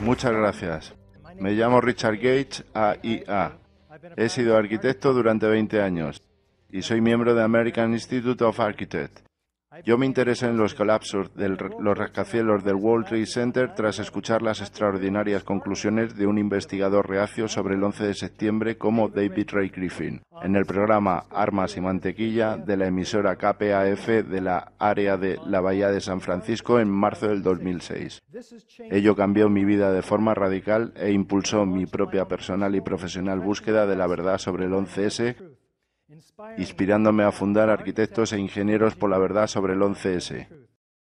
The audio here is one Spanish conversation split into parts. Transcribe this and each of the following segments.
Muchas, gracias. Me llamo Richard Gates, AIA. He sido arquitecto durante 20 años y soy miembro de American Institute of Architects. Yo me interesé en los colapsos de los rascacielos del World Trade Center tras escuchar las extraordinarias conclusiones de un investigador reacio sobre el 11 de septiembre como David Ray Griffin, en el programa Armas y Mantequilla de la emisora KPAF de la área de la Bahía de San Francisco en marzo del 2006. Ello cambió mi vida de forma radical e impulsó mi propia personal y profesional búsqueda de la verdad sobre el 11S inspirándome a fundar arquitectos e ingenieros por la verdad sobre el 11S.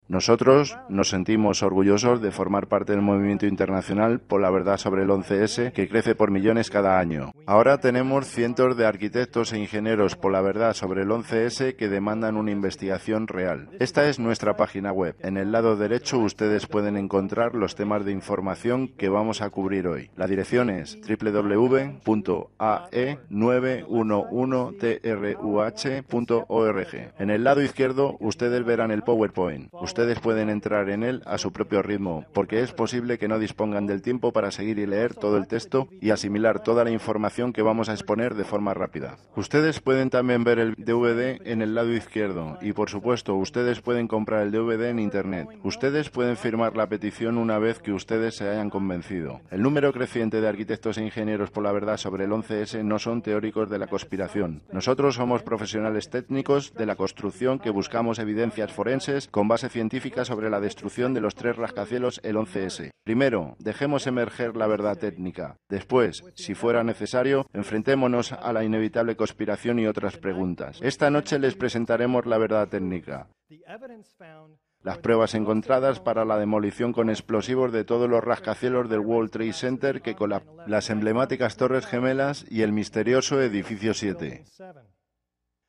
Nosotros nos sentimos orgullosos de formar parte del movimiento internacional por la verdad sobre el 11S, que crece por millones cada año. Ahora tenemos cientos de arquitectos e ingenieros por la verdad sobre el 11S que demandan una investigación real. Esta es nuestra página web. En el lado derecho ustedes pueden encontrar los temas de información que vamos a cubrir hoy. La dirección es www.ae911truh.org. En el lado izquierdo ustedes verán el PowerPoint. Ustedes pueden entrar en él a su propio ritmo, porque es posible que no dispongan del tiempo para seguir y leer todo el texto y asimilar toda la información que vamos a exponer de forma rápida. Ustedes pueden también ver el DVD en el lado izquierdo y, por supuesto, ustedes pueden comprar el DVD en Internet. Ustedes pueden firmar la petición una vez que ustedes se hayan convencido. El número creciente de arquitectos e ingenieros por la verdad sobre el 11S no son teóricos de la conspiración. Nosotros somos profesionales técnicos de la construcción que buscamos evidencias forenses con base científica sobre la destrucción de los tres rascacielos el 11S. Primero, dejemos emerger la verdad técnica. Después, si fuera necesario, enfrentémonos a la inevitable conspiración y otras preguntas. Esta noche les presentaremos la verdad técnica las pruebas encontradas para la demolición con explosivos de todos los rascacielos del World Trade Center que colapsaron, las emblemáticas torres gemelas y el misterioso edificio 7.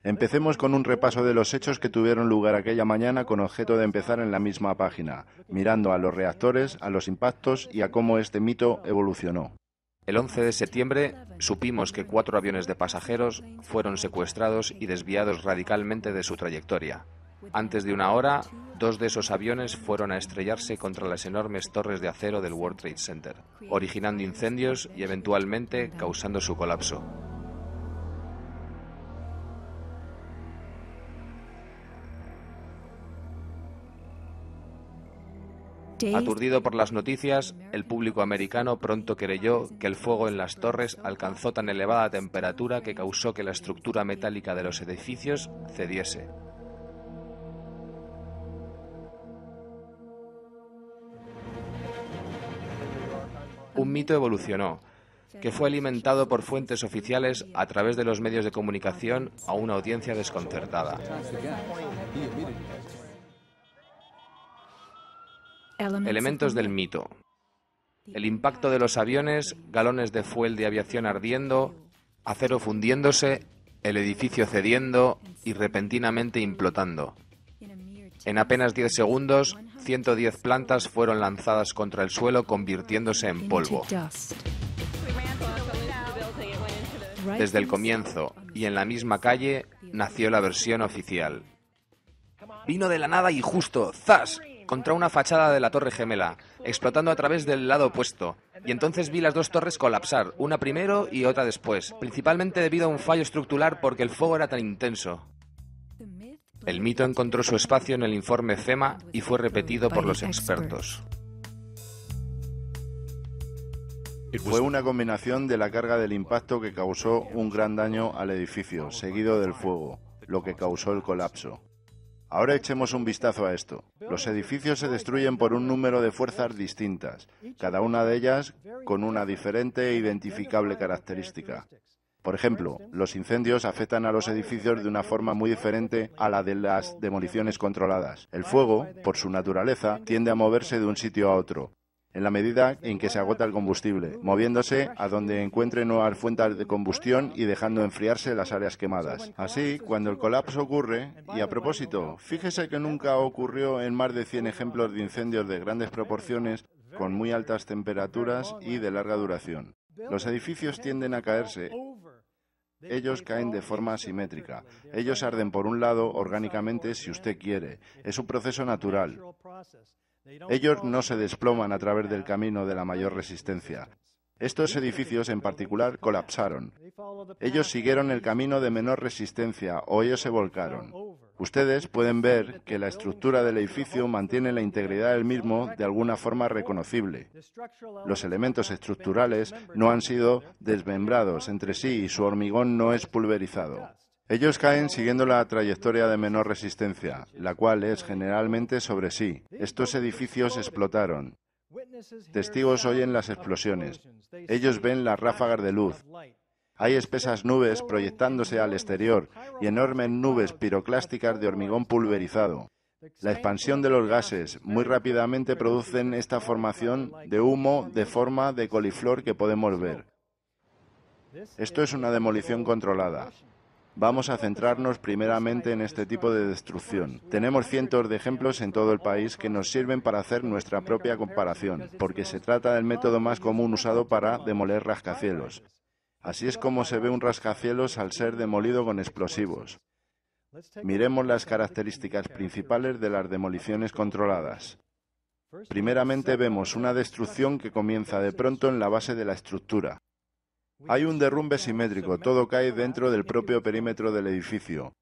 Empecemos con un repaso de los hechos que tuvieron lugar aquella mañana con objeto de empezar en la misma página, mirando a los reactores, a los impactos y a cómo este mito evolucionó. El 11 de septiembre supimos que cuatro aviones de pasajeros fueron secuestrados y desviados radicalmente de su trayectoria. Antes de una hora, dos de esos aviones fueron a estrellarse contra las enormes torres de acero del World Trade Center, originando incendios y eventualmente causando su colapso. Aturdido por las noticias, el público americano pronto creyó que el fuego en las torres alcanzó tan elevada temperatura que causó que la estructura metálica de los edificios cediese. Un mito evolucionó, que fue alimentado por fuentes oficiales a través de los medios de comunicación a una audiencia desconcertada. Elementos del mito. El impacto de los aviones, galones de fuel de aviación ardiendo, acero fundiéndose, el edificio cediendo y repentinamente implotando. En apenas 10 segundos, 110 plantas fueron lanzadas contra el suelo convirtiéndose en polvo. Desde el comienzo y en la misma calle nació la versión oficial. Vino de la nada y justo, ¡zas! contra una fachada de la torre gemela, explotando a través del lado opuesto, y entonces vi las dos torres colapsar, una primero y otra después, principalmente debido a un fallo estructural porque el fuego era tan intenso. El mito encontró su espacio en el informe CEMA y fue repetido por los expertos. Fue una combinación de la carga del impacto que causó un gran daño al edificio, seguido del fuego, lo que causó el colapso. Ahora echemos un vistazo a esto. Los edificios se destruyen por un número de fuerzas distintas, cada una de ellas con una diferente e identificable característica. Por ejemplo, los incendios afectan a los edificios de una forma muy diferente a la de las demoliciones controladas. El fuego, por su naturaleza, tiende a moverse de un sitio a otro, en la medida en que se agota el combustible, moviéndose a donde encuentre nuevas fuentes de combustión y dejando enfriarse las áreas quemadas. Así, cuando el colapso ocurre, y a propósito, fíjese que nunca ocurrió en más de 100 ejemplos de incendios de grandes proporciones, con muy altas temperaturas y de larga duración. Los edificios tienden a caerse ellos caen de forma asimétrica. Ellos arden por un lado orgánicamente si usted quiere. Es un proceso natural. Ellos no se desploman a través del camino de la mayor resistencia. Estos edificios en particular colapsaron. Ellos siguieron el camino de menor resistencia o ellos se volcaron. Ustedes pueden ver que la estructura del edificio mantiene la integridad del mismo de alguna forma reconocible. Los elementos estructurales no han sido desmembrados entre sí y su hormigón no es pulverizado. Ellos caen siguiendo la trayectoria de menor resistencia, la cual es generalmente sobre sí. Estos edificios explotaron. Testigos oyen las explosiones. Ellos ven las ráfagas de luz. Hay espesas nubes proyectándose al exterior y enormes nubes piroclásticas de hormigón pulverizado. La expansión de los gases muy rápidamente producen esta formación de humo de forma de coliflor que podemos ver. Esto es una demolición controlada. Vamos a centrarnos primeramente en este tipo de destrucción. Tenemos cientos de ejemplos en todo el país que nos sirven para hacer nuestra propia comparación, porque se trata del método más común usado para demoler rascacielos. Así es como se ve un rascacielos al ser demolido con explosivos. Miremos las características principales de las demoliciones controladas. Primeramente vemos una destrucción que comienza de pronto en la base de la estructura. Hay un derrumbe simétrico, todo cae dentro del propio perímetro del edificio,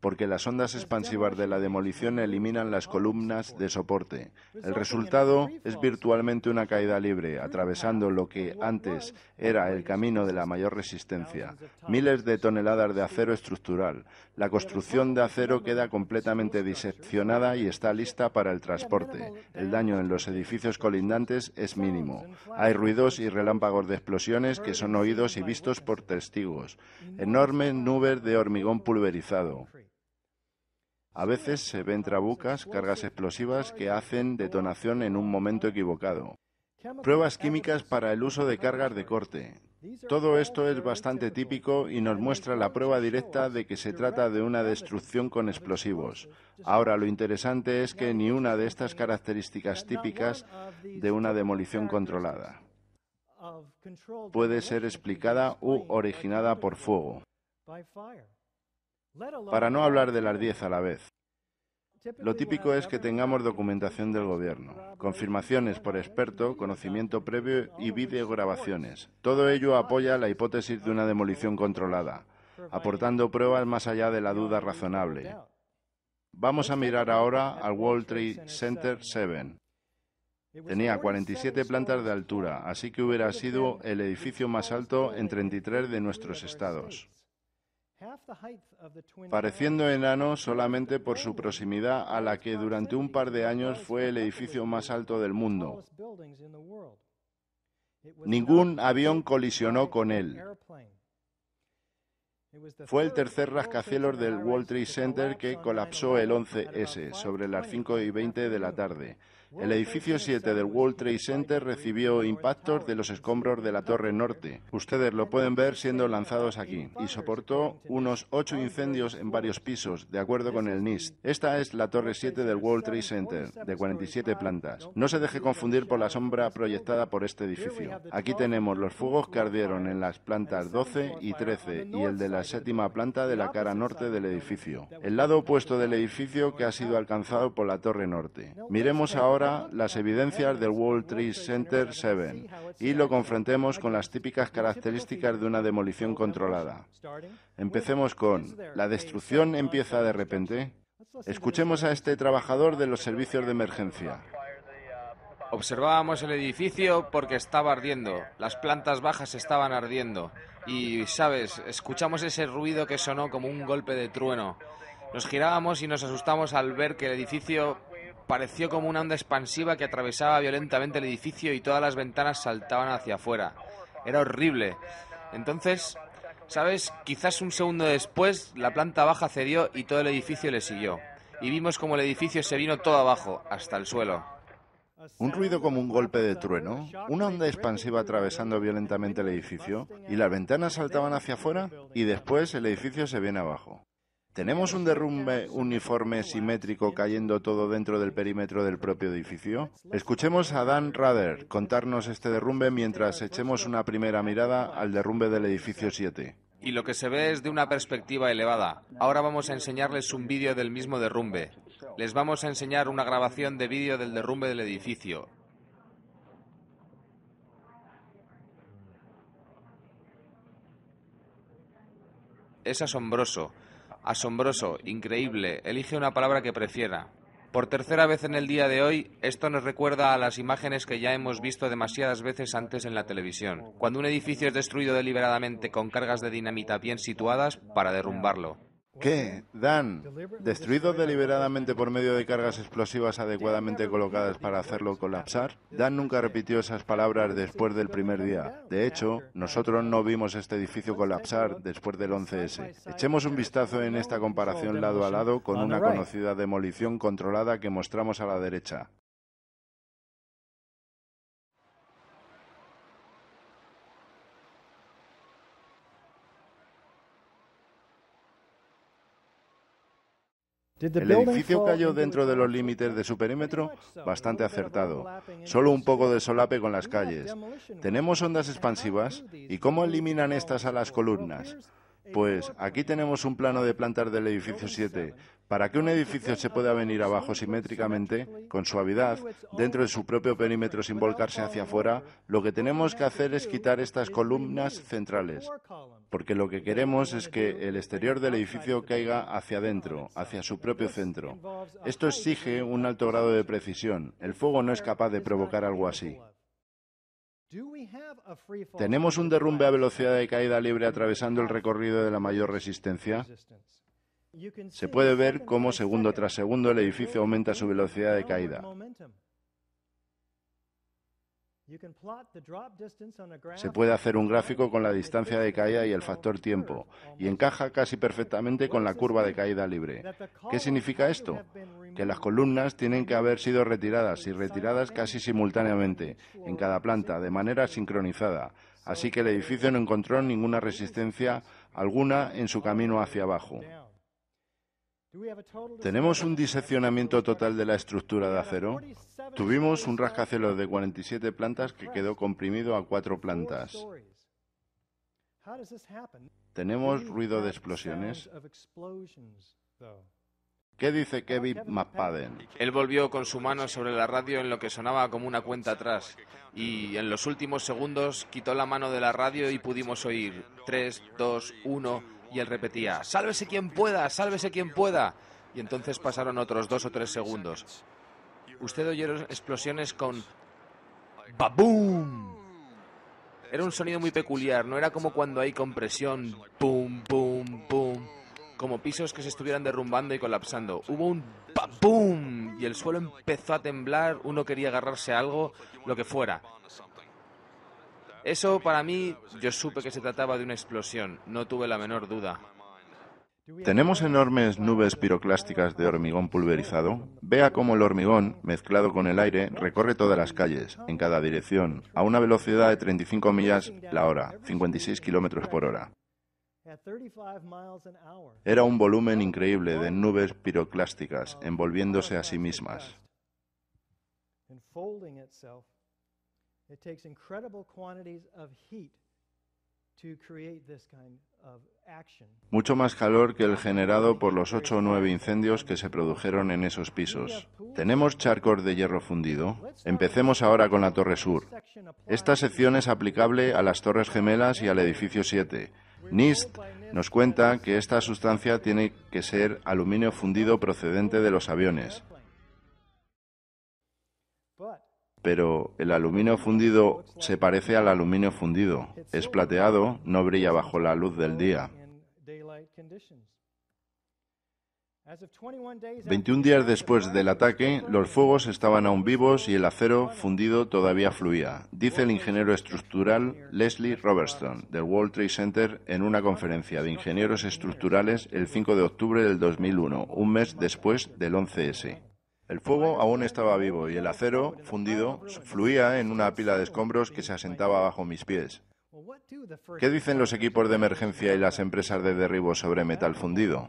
porque las ondas expansivas de la demolición eliminan las columnas de soporte. El resultado es virtualmente una caída libre, atravesando lo que antes era el camino de la mayor resistencia, miles de toneladas de acero estructural, la construcción de acero queda completamente diseccionada y está lista para el transporte. El daño en los edificios colindantes es mínimo. Hay ruidos y relámpagos de explosiones que son oídos y vistos por testigos. Enormes nubes de hormigón pulverizado. A veces se ven trabucas, cargas explosivas que hacen detonación en un momento equivocado pruebas químicas para el uso de cargas de corte. Todo esto es bastante típico y nos muestra la prueba directa de que se trata de una destrucción con explosivos. Ahora, lo interesante es que ni una de estas características típicas de una demolición controlada puede ser explicada u originada por fuego, para no hablar de las diez a la vez. Lo típico es que tengamos documentación del gobierno, confirmaciones por experto, conocimiento previo y videograbaciones. Todo ello apoya la hipótesis de una demolición controlada, aportando pruebas más allá de la duda razonable. Vamos a mirar ahora al Wall Trade Center 7. Tenía 47 plantas de altura, así que hubiera sido el edificio más alto en 33 de nuestros estados pareciendo enano solamente por su proximidad a la que durante un par de años fue el edificio más alto del mundo. Ningún avión colisionó con él. Fue el tercer rascacielos del World Trade Center que colapsó el 11S sobre las 5 y 20 de la tarde, el edificio 7 del World Trade Center recibió impactos de los escombros de la Torre Norte. Ustedes lo pueden ver siendo lanzados aquí. Y soportó unos 8 incendios en varios pisos, de acuerdo con el NIST. Esta es la Torre 7 del World Trade Center, de 47 plantas. No se deje confundir por la sombra proyectada por este edificio. Aquí tenemos los fuegos que ardieron en las plantas 12 y 13 y el de la séptima planta de la cara norte del edificio. El lado opuesto del edificio que ha sido alcanzado por la Torre Norte. Miremos ahora las evidencias del World Trade Center 7 y lo confrontemos con las típicas características de una demolición controlada. Empecemos con, ¿la destrucción empieza de repente? Escuchemos a este trabajador de los servicios de emergencia. Observábamos el edificio porque estaba ardiendo, las plantas bajas estaban ardiendo y, sabes, escuchamos ese ruido que sonó como un golpe de trueno. Nos girábamos y nos asustamos al ver que el edificio Pareció como una onda expansiva que atravesaba violentamente el edificio y todas las ventanas saltaban hacia afuera. Era horrible. Entonces, ¿sabes? Quizás un segundo después, la planta baja cedió y todo el edificio le siguió. Y vimos como el edificio se vino todo abajo, hasta el suelo. Un ruido como un golpe de trueno, una onda expansiva atravesando violentamente el edificio, y las ventanas saltaban hacia afuera, y después el edificio se viene abajo. ¿Tenemos un derrumbe uniforme simétrico cayendo todo dentro del perímetro del propio edificio? Escuchemos a Dan Rader contarnos este derrumbe mientras echemos una primera mirada al derrumbe del edificio 7 y lo que se ve es de una perspectiva elevada. Ahora vamos a enseñarles un vídeo del mismo derrumbe. Les vamos a enseñar una grabación de vídeo del derrumbe del edificio. Es asombroso asombroso, increíble, elige una palabra que prefiera. Por tercera vez en el día de hoy, esto nos recuerda a las imágenes que ya hemos visto demasiadas veces antes en la televisión, cuando un edificio es destruido deliberadamente con cargas de dinamita bien situadas para derrumbarlo. ¿Qué? Dan, destruido deliberadamente por medio de cargas explosivas adecuadamente colocadas para hacerlo colapsar, Dan nunca repitió esas palabras después del primer día. De hecho, nosotros no vimos este edificio colapsar después del 11S. Echemos un vistazo en esta comparación lado a lado con una conocida demolición controlada que mostramos a la derecha. El edificio cayó dentro de los límites de su perímetro bastante acertado, solo un poco de solape con las calles. Tenemos ondas expansivas y cómo eliminan estas a las columnas. Pues aquí tenemos un plano de plantar del edificio 7. Para que un edificio se pueda venir abajo simétricamente, con suavidad, dentro de su propio perímetro sin volcarse hacia afuera, lo que tenemos que hacer es quitar estas columnas centrales porque lo que queremos es que el exterior del edificio caiga hacia adentro, hacia su propio centro. Esto exige un alto grado de precisión. El fuego no es capaz de provocar algo así. ¿Tenemos un derrumbe a velocidad de caída libre atravesando el recorrido de la mayor resistencia? Se puede ver cómo segundo tras segundo el edificio aumenta su velocidad de caída. Se puede hacer un gráfico con la distancia de caída y el factor tiempo, y encaja casi perfectamente con la curva de caída libre. ¿Qué significa esto? Que las columnas tienen que haber sido retiradas y retiradas casi simultáneamente, en cada planta, de manera sincronizada. Así que el edificio no encontró ninguna resistencia alguna en su camino hacia abajo. ¿Tenemos un diseccionamiento total de la estructura de acero? Tuvimos un rascacielos de 47 plantas que quedó comprimido a cuatro plantas. ¿Tenemos ruido de explosiones? ¿Qué dice Kevin McPadden? Él volvió con su mano sobre la radio en lo que sonaba como una cuenta atrás y en los últimos segundos quitó la mano de la radio y pudimos oír 3, 2, 1 y él repetía, sálvese quien pueda, sálvese quien pueda. Y entonces pasaron otros dos o tres segundos. Usted oyeron explosiones con ¡Baboom! Era un sonido muy peculiar, no era como cuando hay compresión, ¡pum, pum, pum! Como pisos que se estuvieran derrumbando y colapsando. Hubo un ¡baboom! Y el suelo empezó a temblar, uno quería agarrarse a algo, lo que fuera. Eso para mí, yo supe que se trataba de una explosión, no tuve la menor duda. Tenemos enormes nubes piroclásticas de hormigón pulverizado. Vea cómo el hormigón, mezclado con el aire, recorre todas las calles, en cada dirección, a una velocidad de 35 millas la hora, 56 kilómetros por hora. Era un volumen increíble de nubes piroclásticas envolviéndose a sí mismas. Mucho más calor que el generado por los ocho o nueve incendios que se produjeron en esos pisos. Tenemos charcos de hierro fundido. Empecemos ahora con la Torre Sur. Esta sección es aplicable a las Torres Gemelas y al edificio 7. NIST nos cuenta que esta sustancia tiene que ser aluminio fundido procedente de los aviones. pero el aluminio fundido se parece al aluminio fundido. Es plateado, no brilla bajo la luz del día. 21 días después del ataque, los fuegos estaban aún vivos y el acero fundido todavía fluía, dice el ingeniero estructural Leslie Robertson del World Trade Center en una conferencia de ingenieros estructurales el 5 de octubre del 2001, un mes después del 11S. El fuego aún estaba vivo y el acero, fundido, fluía en una pila de escombros que se asentaba bajo mis pies. ¿Qué dicen los equipos de emergencia y las empresas de derribo sobre metal fundido?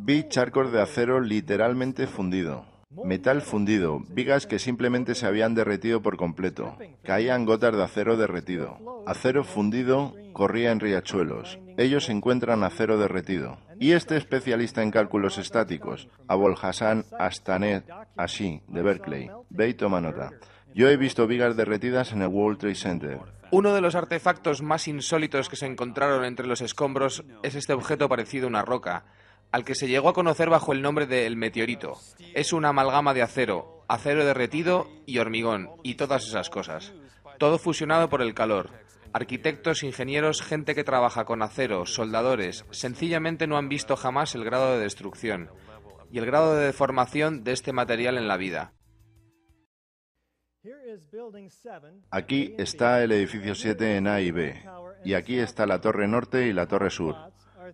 Vi charcos de acero literalmente fundido. Metal fundido, vigas que simplemente se habían derretido por completo. Caían gotas de acero derretido. Acero fundido corría en riachuelos. Ellos encuentran acero derretido. Y este especialista en cálculos estáticos, Abol Hassan Astanet Ashi, de Berkeley. Ve y toma nota. Yo he visto vigas derretidas en el World Trade Center. Uno de los artefactos más insólitos que se encontraron entre los escombros es este objeto parecido a una roca, al que se llegó a conocer bajo el nombre de el meteorito. Es una amalgama de acero, acero derretido y hormigón, y todas esas cosas. Todo fusionado por el calor. Arquitectos, ingenieros, gente que trabaja con acero, soldadores, sencillamente no han visto jamás el grado de destrucción y el grado de deformación de este material en la vida. Aquí está el edificio 7 en A y B, y aquí está la torre norte y la torre sur.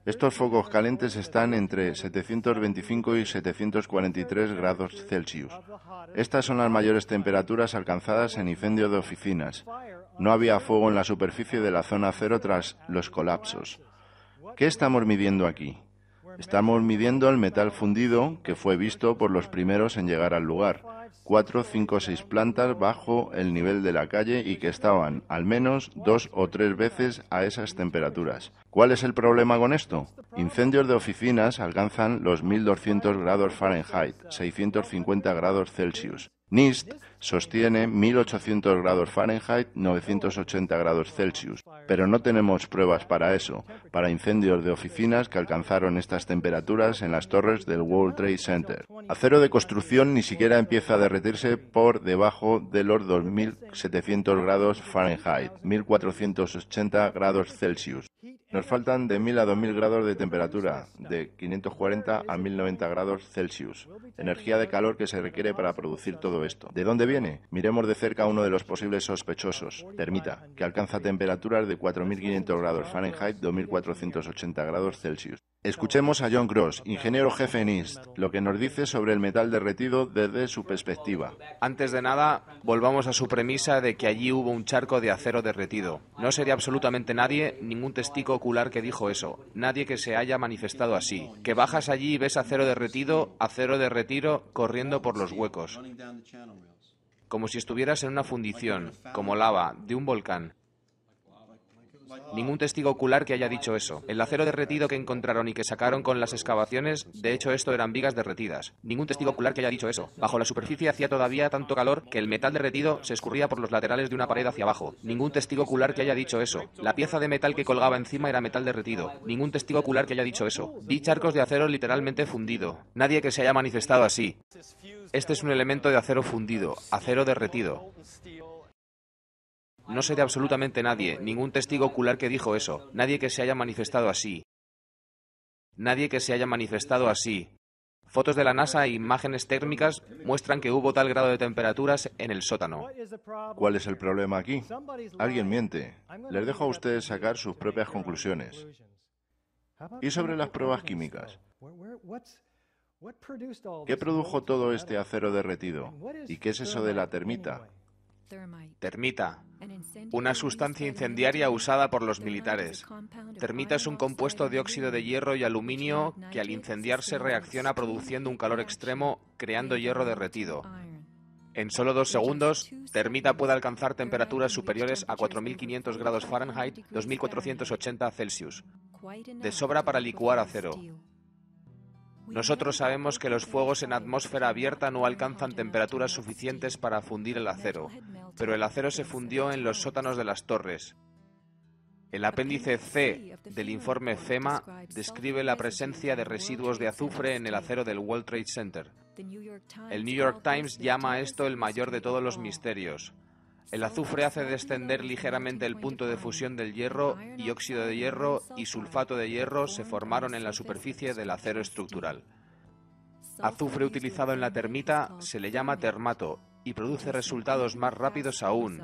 Estos focos calientes están entre 725 y 743 grados Celsius. Estas son las mayores temperaturas alcanzadas en incendio de oficinas. No había fuego en la superficie de la zona cero tras los colapsos. ¿Qué estamos midiendo aquí? Estamos midiendo el metal fundido que fue visto por los primeros en llegar al lugar. Cuatro, cinco, seis plantas bajo el nivel de la calle y que estaban al menos dos o tres veces a esas temperaturas. ¿Cuál es el problema con esto? Incendios de oficinas alcanzan los 1200 grados Fahrenheit, 650 grados Celsius. NIST sostiene 1800 grados Fahrenheit, 980 grados Celsius, pero no tenemos pruebas para eso, para incendios de oficinas que alcanzaron estas temperaturas en las torres del World Trade Center. Acero de construcción ni siquiera empieza a derretirse por debajo de los 2700 grados Fahrenheit, 1480 grados Celsius. Nos faltan de 1000 a 2000 grados de temperatura, de 540 a 1090 grados Celsius, energía de calor que se requiere para producir todo esto. ¿De dónde viene? Miremos de cerca uno de los posibles sospechosos, termita, que alcanza temperaturas de 4500 grados Fahrenheit, 2480 grados Celsius. Escuchemos a John Gross, ingeniero jefe en East, lo que nos dice sobre el metal derretido desde su perspectiva. Antes de nada, volvamos a su premisa de que allí hubo un charco de acero derretido. No sería absolutamente nadie, ningún testigo ocular que dijo eso, nadie que se haya manifestado así. Que bajas allí y ves acero derretido, acero derretido corriendo por los huecos. Como si estuvieras en una fundición, como lava, de un volcán ningún testigo ocular que haya dicho eso. El acero derretido que encontraron y que sacaron con las excavaciones, de hecho esto eran vigas derretidas. Ningún testigo ocular que haya dicho eso. Bajo la superficie hacía todavía tanto calor que el metal derretido se escurría por los laterales de una pared hacia abajo. Ningún testigo ocular que haya dicho eso. La pieza de metal que colgaba encima era metal derretido. Ningún testigo ocular que haya dicho eso. Vi charcos de acero literalmente fundido. Nadie que se haya manifestado así. Este es un elemento de acero fundido, acero derretido. No sé de absolutamente nadie, ningún testigo ocular que dijo eso, nadie que se haya manifestado así. Nadie que se haya manifestado así. Fotos de la NASA e imágenes térmicas muestran que hubo tal grado de temperaturas en el sótano. ¿Cuál es el problema aquí? Alguien miente. Les dejo a ustedes sacar sus propias conclusiones. ¿Y sobre las pruebas químicas? ¿Qué produjo todo este acero derretido? ¿Y qué es eso de la termita? Termita, una sustancia incendiaria usada por los militares. Termita es un compuesto de óxido de hierro y aluminio que al incendiarse reacciona produciendo un calor extremo, creando hierro derretido. En solo dos segundos, termita puede alcanzar temperaturas superiores a 4.500 grados Fahrenheit, 2.480 Celsius. De sobra para licuar acero. Nosotros sabemos que los fuegos en atmósfera abierta no alcanzan temperaturas suficientes para fundir el acero, pero el acero se fundió en los sótanos de las torres. El apéndice C del informe FEMA describe la presencia de residuos de azufre en el acero del World Trade Center. El New York Times llama a esto el mayor de todos los misterios. El azufre hace descender ligeramente el punto de fusión del hierro y óxido de hierro y sulfato de hierro se formaron en la superficie del acero estructural. Azufre utilizado en la termita se le llama termato y produce resultados más rápidos aún.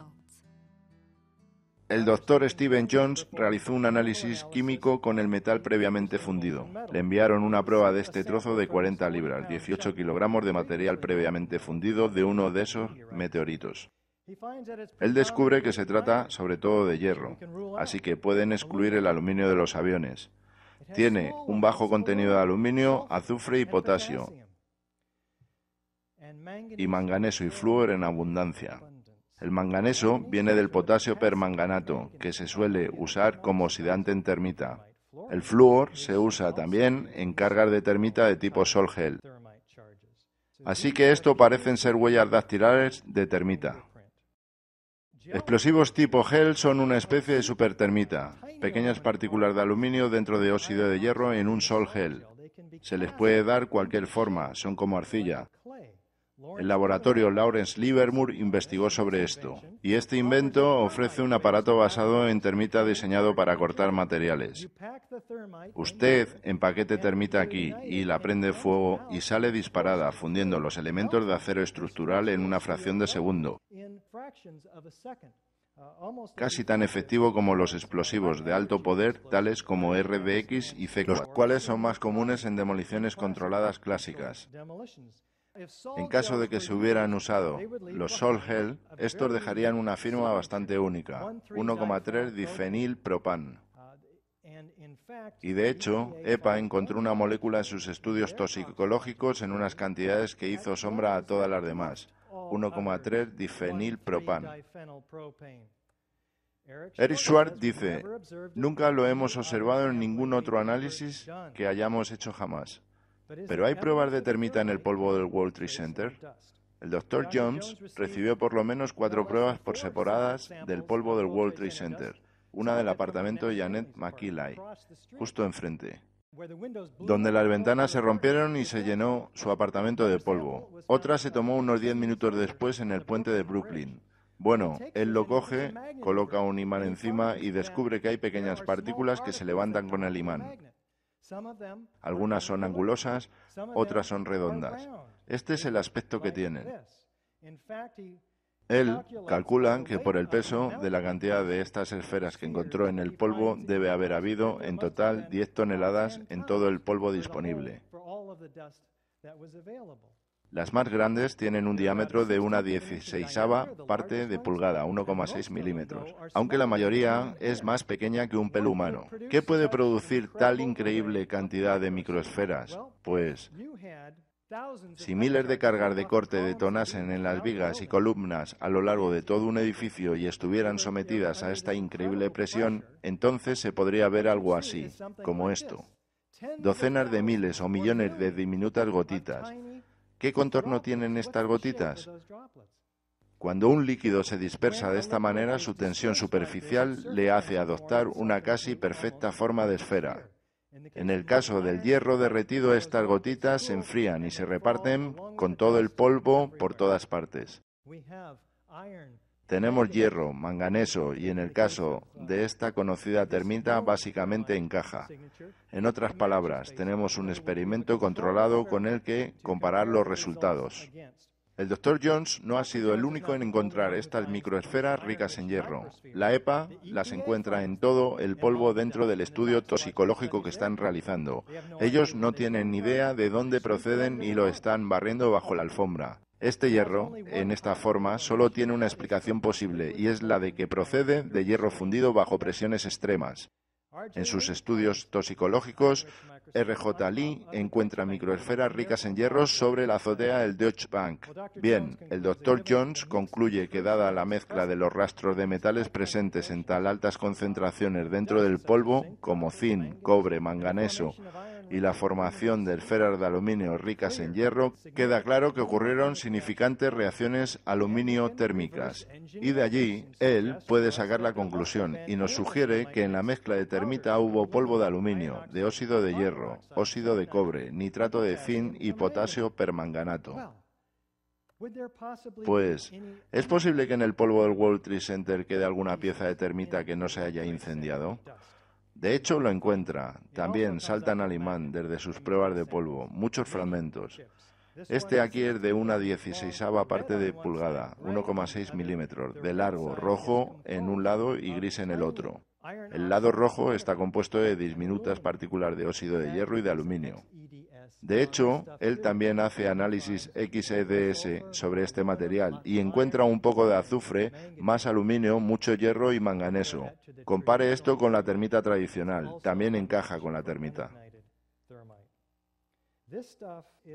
El doctor Steven Jones realizó un análisis químico con el metal previamente fundido. Le enviaron una prueba de este trozo de 40 libras, 18 kilogramos de material previamente fundido de uno de esos meteoritos. Él descubre que se trata sobre todo de hierro, así que pueden excluir el aluminio de los aviones. Tiene un bajo contenido de aluminio, azufre y potasio, y manganeso y flúor en abundancia. El manganeso viene del potasio permanganato, que se suele usar como oxidante en termita. El flúor se usa también en cargas de termita de tipo sol gel. Así que esto parecen ser huellas dactilares de termita. Explosivos tipo gel son una especie de supertermita, pequeñas partículas de aluminio dentro de óxido de hierro en un sol gel. Se les puede dar cualquier forma, son como arcilla. El laboratorio Lawrence Livermore investigó sobre esto, y este invento ofrece un aparato basado en termita diseñado para cortar materiales. Usted empaquete termita aquí y la prende fuego y sale disparada, fundiendo los elementos de acero estructural en una fracción de segundo. Uh, Casi tan efectivo como los explosivos de alto poder, tales como RDX y C, los cuales son más comunes en demoliciones controladas clásicas. En caso de que se hubieran usado los Solgel, estos dejarían una firma bastante única, 1,3 difenilpropan. Uh, y de hecho, EPA encontró una molécula en sus estudios toxicológicos en unas cantidades que hizo sombra a todas las demás, 1,3 difenilpropan. Eric Schwartz dice, nunca lo hemos observado en ningún otro análisis que hayamos hecho jamás. Pero hay pruebas de termita en el polvo del World Trade Center. El doctor Jones recibió por lo menos cuatro pruebas por separadas del polvo del World Trade Center, una del apartamento de Janet McKillay, justo enfrente, donde las ventanas se rompieron y se llenó su apartamento de polvo. Otra se tomó unos diez minutos después en el puente de Brooklyn. Bueno, él lo coge, coloca un imán encima y descubre que hay pequeñas partículas que se levantan con el imán. Algunas son angulosas, otras son redondas. Este es el aspecto que tienen. Él calcula que por el peso de la cantidad de estas esferas que encontró en el polvo debe haber habido en total 10 toneladas en todo el polvo disponible. Las más grandes tienen un diámetro de una dieciséisava parte de pulgada, 1,6 milímetros, aunque la mayoría es más pequeña que un pelo humano. ¿Qué puede producir tal increíble cantidad de microesferas? Pues si miles de cargas de corte detonasen en las vigas y columnas a lo largo de todo un edificio y estuvieran sometidas a esta increíble presión, entonces se podría ver algo así, como esto. Docenas de miles o millones de diminutas gotitas, ¿Qué contorno tienen estas gotitas? Cuando un líquido se dispersa de esta manera, su tensión superficial le hace adoptar una casi perfecta forma de esfera. En el caso del hierro derretido, estas gotitas se enfrían y se reparten con todo el polvo por todas partes. Tenemos hierro, manganeso y en el caso de esta conocida termita básicamente encaja. En otras palabras, tenemos un experimento controlado con el que comparar los resultados. El doctor Jones no ha sido el único en encontrar estas microesferas ricas en hierro. La EPA las encuentra en todo el polvo dentro del estudio toxicológico que están realizando. Ellos no tienen ni idea de dónde proceden y lo están barriendo bajo la alfombra. Este hierro, en esta forma, solo tiene una explicación posible y es la de que procede de hierro fundido bajo presiones extremas. En sus estudios toxicológicos, RJ Lee encuentra microesferas ricas en hierro sobre la azotea del Deutsche Bank. Bien, el doctor Jones concluye que dada la mezcla de los rastros de metales presentes en tal altas concentraciones dentro del polvo, como zinc, cobre, manganeso, y la formación del esferas de aluminio ricas en hierro, queda claro que ocurrieron significantes reacciones aluminio térmicas. Y de allí, él puede sacar la conclusión y nos sugiere que en la mezcla de termita hubo polvo de aluminio, de óxido de hierro, óxido de cobre, nitrato de zinc y potasio permanganato. Pues, ¿es posible que en el polvo del World Center quede alguna pieza de termita que no se haya incendiado? De hecho, lo encuentra. También saltan al imán desde sus pruebas de polvo muchos fragmentos. Este aquí es de una dieciséisava parte de pulgada, 1,6 milímetros, de largo, rojo en un lado y gris en el otro. El lado rojo está compuesto de disminutas partículas de óxido de hierro y de aluminio. De hecho, él también hace análisis XEDS sobre este material y encuentra un poco de azufre, más aluminio, mucho hierro y manganeso. Compare esto con la termita tradicional, también encaja con la termita.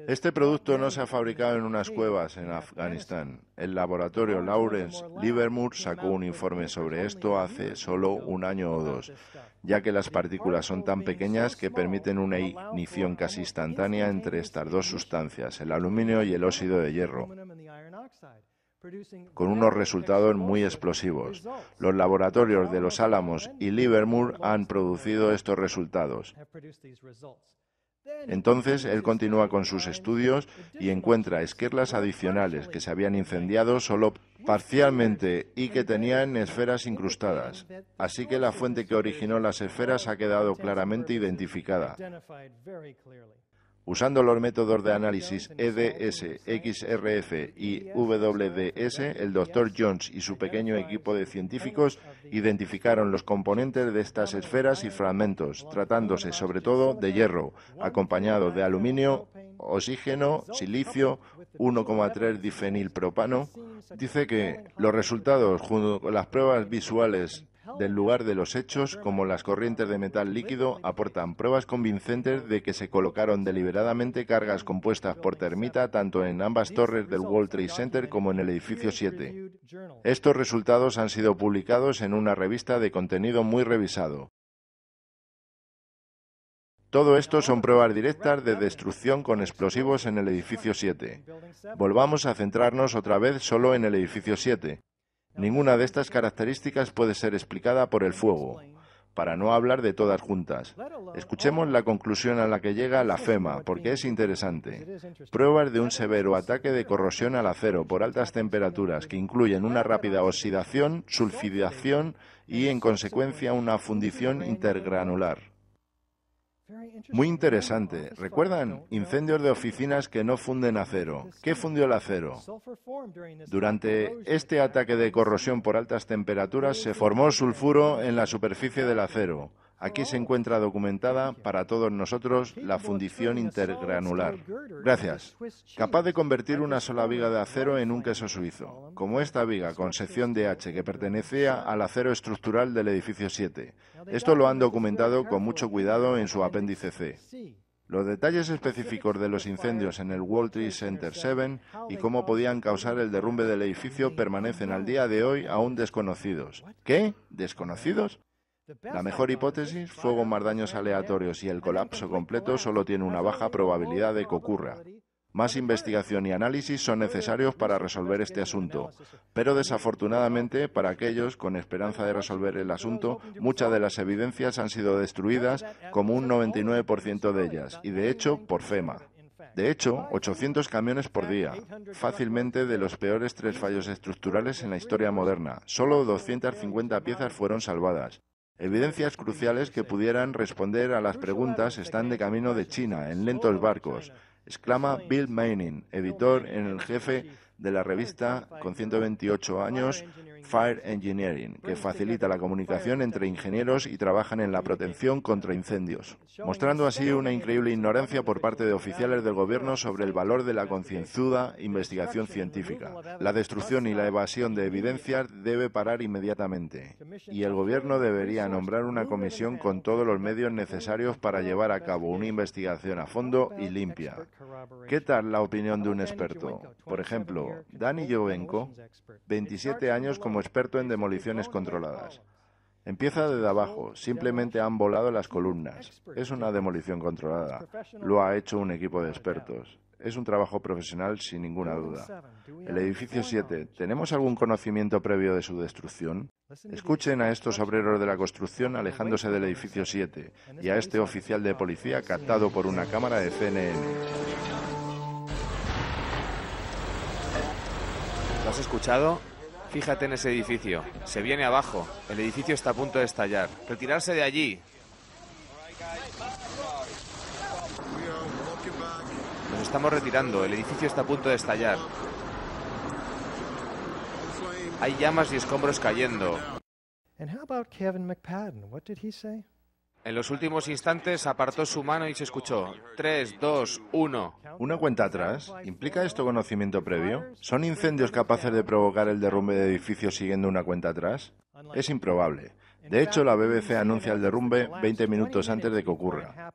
Este producto no se ha fabricado en unas cuevas en Afganistán. El laboratorio Lawrence Livermore sacó un informe sobre esto hace solo un año o dos, ya que las partículas son tan pequeñas que permiten una ignición casi instantánea entre estas dos sustancias, el aluminio y el óxido de hierro con unos resultados muy explosivos. Los laboratorios de Los Álamos y Livermore han producido estos resultados. Entonces él continúa con sus estudios y encuentra esquirlas adicionales que se habían incendiado solo parcialmente y que tenían esferas incrustadas. Así que la fuente que originó las esferas ha quedado claramente identificada. Usando los métodos de análisis EDS, XRF y WDS, el doctor Jones y su pequeño equipo de científicos identificaron los componentes de estas esferas y fragmentos, tratándose sobre todo de hierro, acompañado de aluminio, oxígeno, silicio, 1,3 difenilpropano. Dice que los resultados, junto con las pruebas visuales del lugar de los hechos, como las corrientes de metal líquido, aportan pruebas convincentes de que se colocaron deliberadamente cargas compuestas por termita tanto en ambas torres del World Trade Center como en el edificio 7. Estos resultados han sido publicados en una revista de contenido muy revisado. Todo esto son pruebas directas de destrucción con explosivos en el edificio 7. Volvamos a centrarnos otra vez solo en el edificio 7. Ninguna de estas características puede ser explicada por el fuego, para no hablar de todas juntas. Escuchemos la conclusión a la que llega la FEMA, porque es interesante. Pruebas de un severo ataque de corrosión al acero por altas temperaturas, que incluyen una rápida oxidación, sulfidación y, en consecuencia, una fundición intergranular. Muy interesante. ¿Recuerdan? Incendios de oficinas que no funden acero. ¿Qué fundió el acero? Durante este ataque de corrosión por altas temperaturas se formó sulfuro en la superficie del acero. Aquí se encuentra documentada para todos nosotros la fundición intergranular. Gracias. Capaz de convertir una sola viga de acero en un queso suizo, como esta viga con sección de H que pertenecía al acero estructural del edificio 7. Esto lo han documentado con mucho cuidado en su apéndice C. Los detalles específicos de los incendios en el World Trade Center 7 y cómo podían causar el derrumbe del edificio permanecen al día de hoy aún desconocidos. ¿Qué? ¿Desconocidos? La mejor hipótesis, fuego más daños aleatorios y el colapso completo solo tiene una baja probabilidad de que ocurra. Más investigación y análisis son necesarios para resolver este asunto, pero desafortunadamente para aquellos con esperanza de resolver el asunto, muchas de las evidencias han sido destruidas, como un 99% de ellas, y de hecho por FEMA. De hecho, 800 camiones por día, fácilmente de los peores tres fallos estructurales en la historia moderna. Solo 250 piezas fueron salvadas. Evidencias cruciales que pudieran responder a las preguntas están de camino de China, en lentos barcos, exclama Bill Manning, editor en el jefe de la revista con 128 años Fire Engineering, que facilita la comunicación entre ingenieros y trabajan en la protección contra incendios, mostrando así una increíble ignorancia por parte de oficiales del gobierno sobre el valor de la concienzuda investigación científica. La destrucción y la evasión de evidencias debe parar inmediatamente y el gobierno debería nombrar una comisión con todos los medios necesarios para llevar a cabo una investigación a fondo y limpia. ¿Qué tal la opinión de un experto? Por ejemplo, Dani Jovenko, 27 años como como experto en demoliciones controladas. Empieza desde abajo, simplemente han volado las columnas. Es una demolición controlada. Lo ha hecho un equipo de expertos. Es un trabajo profesional sin ninguna duda. El edificio 7, ¿tenemos algún conocimiento previo de su destrucción? Escuchen a estos obreros de la construcción alejándose del edificio 7 y a este oficial de policía captado por una cámara de CNN. ¿Lo has escuchado? Fíjate en ese edificio. Se viene abajo. El edificio está a punto de estallar. Retirarse de allí. Nos estamos retirando. El edificio está a punto de estallar. Hay llamas y escombros cayendo. Kevin en los últimos instantes apartó su mano y se escuchó. 3, 2, 1. Una cuenta atrás. ¿Implica esto conocimiento previo? ¿Son incendios capaces de provocar el derrumbe de edificios siguiendo una cuenta atrás? Es improbable. De hecho, la BBC anuncia el derrumbe 20 minutos antes de que ocurra.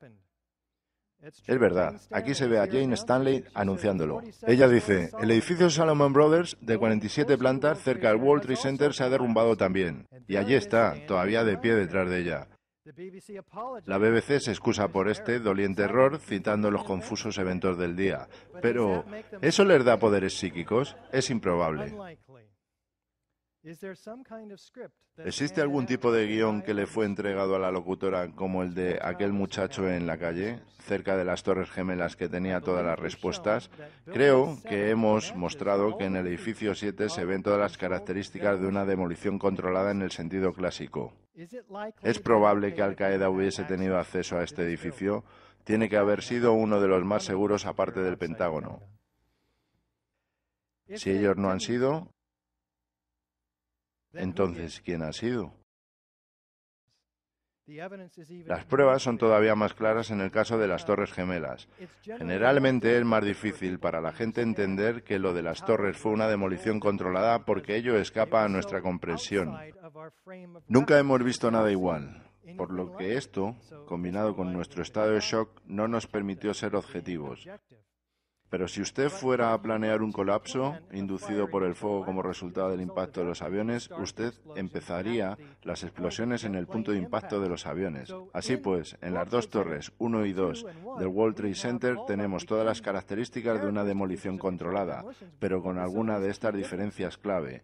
Es verdad, aquí se ve a Jane Stanley anunciándolo. Ella dice, el edificio Salomon Brothers de 47 plantas cerca del World Trade Center se ha derrumbado también. Y allí está, todavía de pie detrás de ella. La BBC se excusa por este doliente error citando los confusos eventos del día, pero ¿eso les da poderes psíquicos? Es improbable. ¿Existe algún tipo de guión que le fue entregado a la locutora como el de aquel muchacho en la calle, cerca de las Torres Gemelas, que tenía todas las respuestas? Creo que hemos mostrado que en el edificio 7 se ven todas las características de una demolición controlada en el sentido clásico. ¿Es probable que Al Qaeda hubiese tenido acceso a este edificio? Tiene que haber sido uno de los más seguros aparte del Pentágono. Si ellos no han sido, entonces, ¿quién ha sido? Las pruebas son todavía más claras en el caso de las Torres Gemelas. Generalmente es más difícil para la gente entender que lo de las torres fue una demolición controlada porque ello escapa a nuestra comprensión. Nunca hemos visto nada igual, por lo que esto, combinado con nuestro estado de shock, no nos permitió ser objetivos. Pero si usted fuera a planear un colapso inducido por el fuego como resultado del impacto de los aviones, usted empezaría las explosiones en el punto de impacto de los aviones. Así pues, en las dos torres 1 y 2 del World Trade Center tenemos todas las características de una demolición controlada, pero con alguna de estas diferencias clave.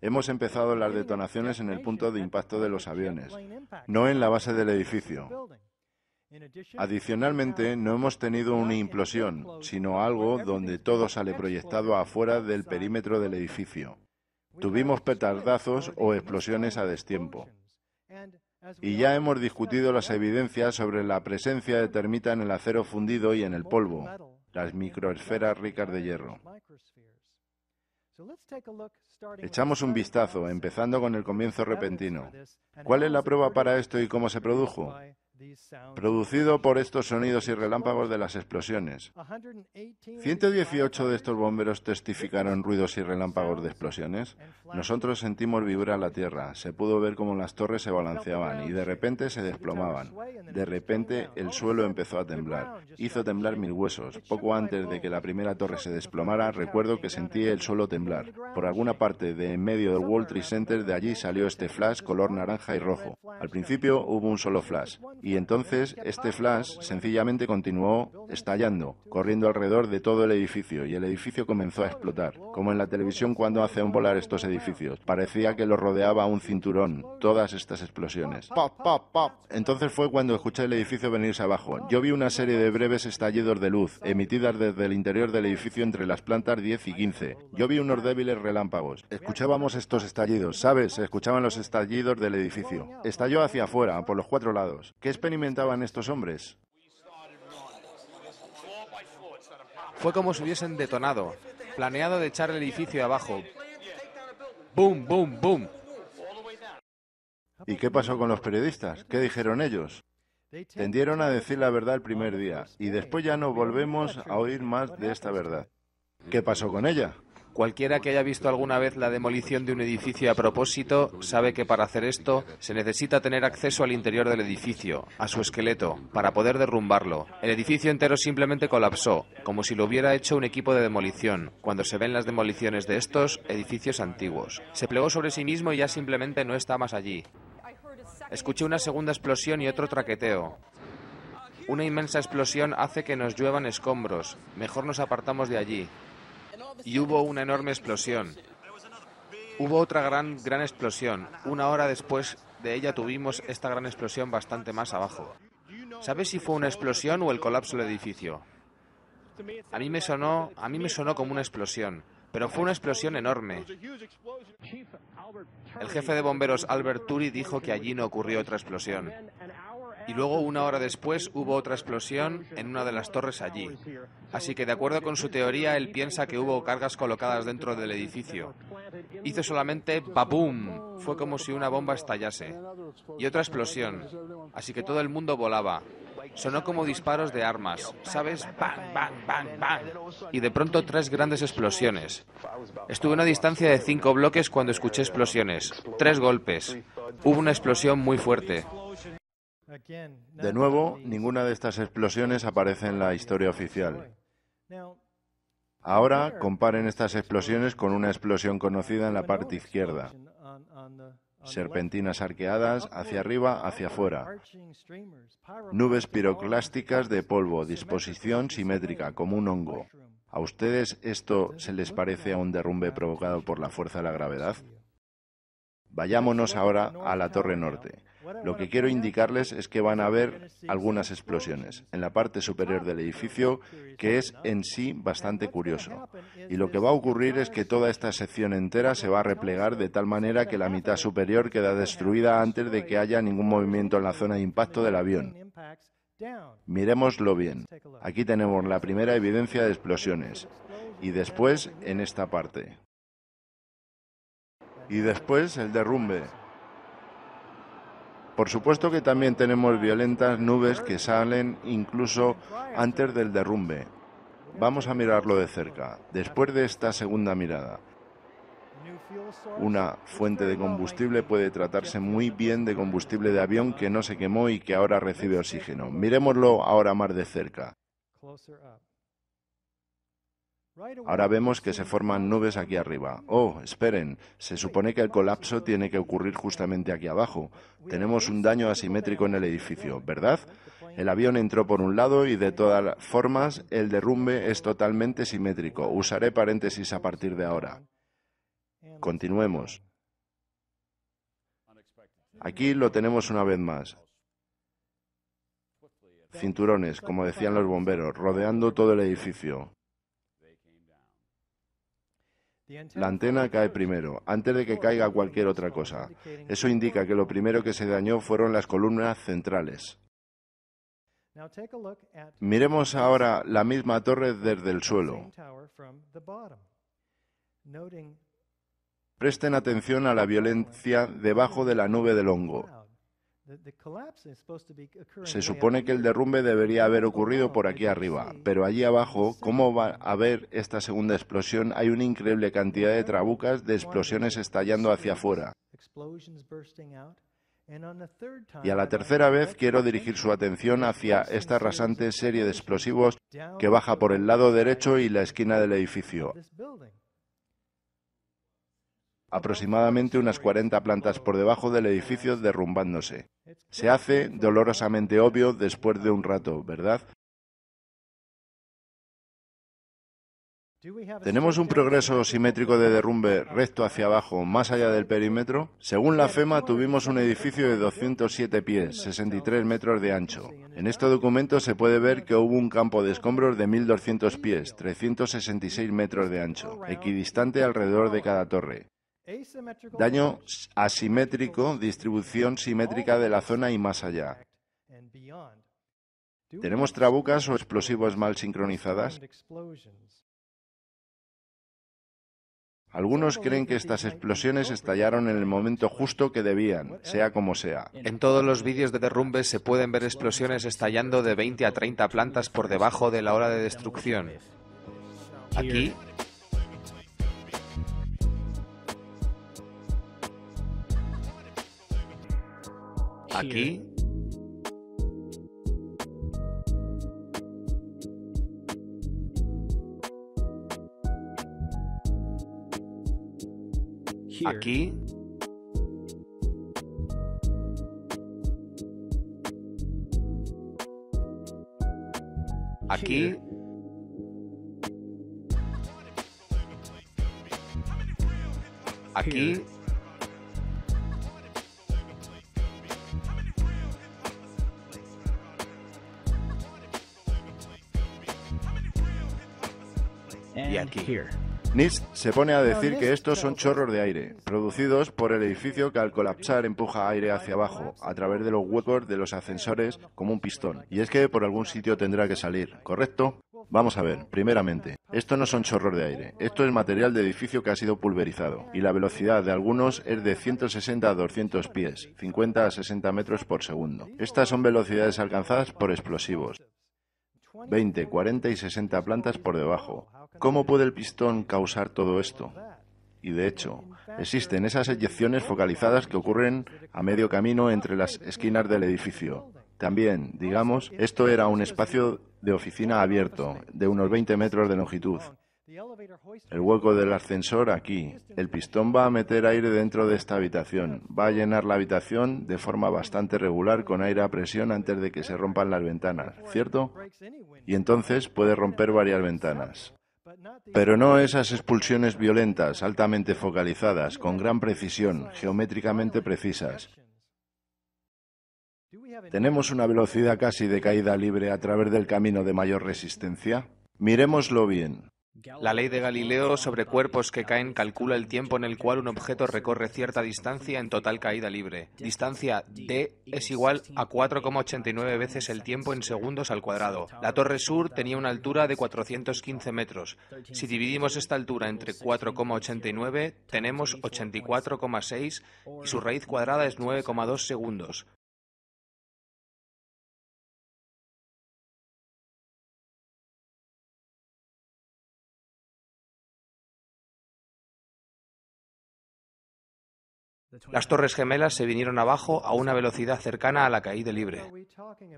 Hemos empezado las detonaciones en el punto de impacto de los aviones, no en la base del edificio. Adicionalmente, no hemos tenido una implosión, sino algo donde todo sale proyectado afuera del perímetro del edificio. Tuvimos petardazos o explosiones a destiempo. Y ya hemos discutido las evidencias sobre la presencia de termita en el acero fundido y en el polvo, las microesferas ricas de hierro. Echamos un vistazo, empezando con el comienzo repentino. ¿Cuál es la prueba para esto y cómo se produjo? producido por estos sonidos y relámpagos de las explosiones. 118 de estos bomberos testificaron ruidos y relámpagos de explosiones. Nosotros sentimos vibrar la tierra, se pudo ver cómo las torres se balanceaban y de repente se desplomaban. De repente el oh, suelo empezó a temblar, hizo temblar mis huesos. Poco antes de que la primera torre se desplomara, recuerdo que sentí el suelo temblar. Por alguna parte de en medio del World Trade Center de allí salió este flash color naranja y rojo. Al principio hubo un solo flash y entonces este flash sencillamente continuó estallando, corriendo alrededor de todo el edificio y el edificio comenzó a explotar, como en la televisión cuando hacen volar estos edificios. Parecía que lo rodeaba un cinturón, todas estas explosiones. ¡Pop, pop, pop! Entonces fue cuando escuché el edificio venirse abajo. Yo vi una serie de breves estallidos de luz emitidas desde el interior del edificio entre las plantas 10 y 15. Yo vi unos débiles relámpagos. Escuchábamos estos estallidos, ¿sabes? Se escuchaban los estallidos del edificio. Estalló hacia afuera, por los cuatro lados experimentaban estos hombres? Fue como si hubiesen detonado, planeado de echar el edificio abajo. ¡Boom, boom, boom! ¿Y qué pasó con los periodistas? ¿Qué dijeron ellos? Tendieron a decir la verdad el primer día y después ya no volvemos a oír más de esta verdad. ¿Qué pasó con ella? Cualquiera que haya visto alguna vez la demolición de un edificio a propósito sabe que para hacer esto se necesita tener acceso al interior del edificio, a su esqueleto, para poder derrumbarlo. El edificio entero simplemente colapsó, como si lo hubiera hecho un equipo de demolición, cuando se ven las demoliciones de estos edificios antiguos. Se plegó sobre sí mismo y ya simplemente no está más allí. Escuché una segunda explosión y otro traqueteo. Una inmensa explosión hace que nos lluevan escombros. Mejor nos apartamos de allí y hubo una enorme explosión. Hubo otra gran, gran explosión. Una hora después de ella tuvimos esta gran explosión bastante más abajo. ¿Sabes si fue una explosión o el colapso del edificio? A mí me sonó, a mí me sonó como una explosión, pero fue una explosión enorme. El jefe de bomberos Albert Turi dijo que allí no ocurrió otra explosión y luego una hora después hubo otra explosión en una de las torres allí. Así que de acuerdo con su teoría, él piensa que hubo cargas colocadas dentro del edificio. Hizo solamente ¡babum! Fue como si una bomba estallase. Y otra explosión. Así que todo el mundo volaba. Sonó como disparos de armas, ¿sabes? ¡Bang, bang, bang, bang! Y de pronto tres grandes explosiones. Estuve a una distancia de cinco bloques cuando escuché explosiones. Tres golpes. Hubo una explosión muy fuerte. De nuevo, ninguna de estas explosiones aparece en la historia oficial. Ahora comparen estas explosiones con una explosión conocida en la parte izquierda. Serpentinas arqueadas hacia arriba, hacia afuera. Nubes piroclásticas de polvo, disposición simétrica, como un hongo. ¿A ustedes esto se les parece a un derrumbe provocado por la fuerza de la gravedad? Vayámonos ahora a la Torre Norte. Lo que quiero indicarles es que van a haber algunas explosiones en la parte superior del edificio, que es en sí bastante curioso. Y lo que va a ocurrir es que toda esta sección entera se va a replegar de tal manera que la mitad superior queda destruida antes de que haya ningún movimiento en la zona de impacto del avión. Miremoslo bien. Aquí tenemos la primera evidencia de explosiones y después en esta parte. Y después el derrumbe. Por supuesto que también tenemos violentas nubes que salen incluso antes del derrumbe. Vamos a mirarlo de cerca, después de esta segunda mirada. Una fuente de combustible puede tratarse muy bien de combustible de avión que no se quemó y que ahora recibe oxígeno. Miremoslo ahora más de cerca. Ahora vemos que se forman nubes aquí arriba. Oh, esperen, se supone que el colapso tiene que ocurrir justamente aquí abajo. Tenemos un daño asimétrico en el edificio, ¿verdad? El avión entró por un lado y de todas formas el derrumbe es totalmente simétrico. Usaré paréntesis a partir de ahora. Continuemos. Aquí lo tenemos una vez más. Cinturones, como decían los bomberos, rodeando todo el edificio. La antena cae primero, antes de que caiga cualquier otra cosa. Eso indica que lo primero que se dañó fueron las columnas centrales. Miremos ahora la misma torre desde el suelo. Presten atención a la violencia debajo de la nube del hongo. Se supone que el derrumbe debería haber ocurrido por aquí arriba, pero allí abajo, como va a haber esta segunda explosión? Hay una increíble cantidad de trabucas de explosiones estallando hacia afuera. Y a la tercera vez quiero dirigir su atención hacia esta rasante serie de explosivos que baja por el lado derecho y la esquina del edificio aproximadamente unas 40 plantas por debajo del edificio derrumbándose. Se hace dolorosamente obvio después de un rato, ¿verdad? ¿Tenemos un progreso simétrico de derrumbe recto hacia abajo más allá del perímetro? Según la FEMA, tuvimos un edificio de 207 pies, 63 metros de ancho. En este documento se puede ver que hubo un campo de escombros de 1.200 pies, 366 metros de ancho, equidistante alrededor de cada torre. Daño asimétrico, distribución simétrica de la zona y más allá. ¿Tenemos trabucas o explosivos mal sincronizadas? Algunos creen que estas explosiones estallaron en el momento justo que debían, sea como sea. En todos los vídeos de derrumbes se pueden ver explosiones estallando de 20 a 30 plantas por debajo de la hora de destrucción. Aquí aquí. Aquí. Aquí. Aquí. NIST se pone a decir que estos son chorros de aire, producidos por el edificio que al colapsar empuja aire hacia abajo, a través de los huecos de los ascensores como un pistón. Y es que por algún sitio tendrá que salir, ¿correcto? Vamos a ver, primeramente, estos no son chorros de aire, esto es material de edificio que ha sido pulverizado, y la velocidad de algunos es de 160 a 200 pies, 50 a 60 metros por segundo. Estas son velocidades alcanzadas por explosivos. 20, 40 y 60 plantas por debajo. ¿Cómo puede el pistón causar todo esto? Y de hecho, existen esas eyecciones focalizadas que ocurren a medio camino entre las esquinas del edificio. También, digamos, esto era un espacio de oficina abierto, de unos 20 metros de longitud. El hueco del ascensor aquí. El pistón va a meter aire dentro de esta habitación. Va a llenar la habitación de forma bastante regular con aire a presión antes de que se rompan las ventanas, ¿cierto? Y entonces puede romper varias ventanas. Pero no esas expulsiones violentas, altamente focalizadas, con gran precisión, geométricamente precisas. ¿Tenemos una velocidad casi de caída libre a través del camino de mayor resistencia? Miremoslo bien. La ley de Galileo sobre cuerpos que caen calcula el tiempo en el cual un objeto recorre cierta distancia en total caída libre. Distancia d es igual a 4,89 veces el tiempo en segundos al cuadrado. La torre sur tenía una altura de 415 metros. Si dividimos esta altura entre 4,89, tenemos 84,6 y su raíz cuadrada es 9,2 segundos. Las Torres Gemelas se vinieron abajo a una velocidad cercana a la caída libre.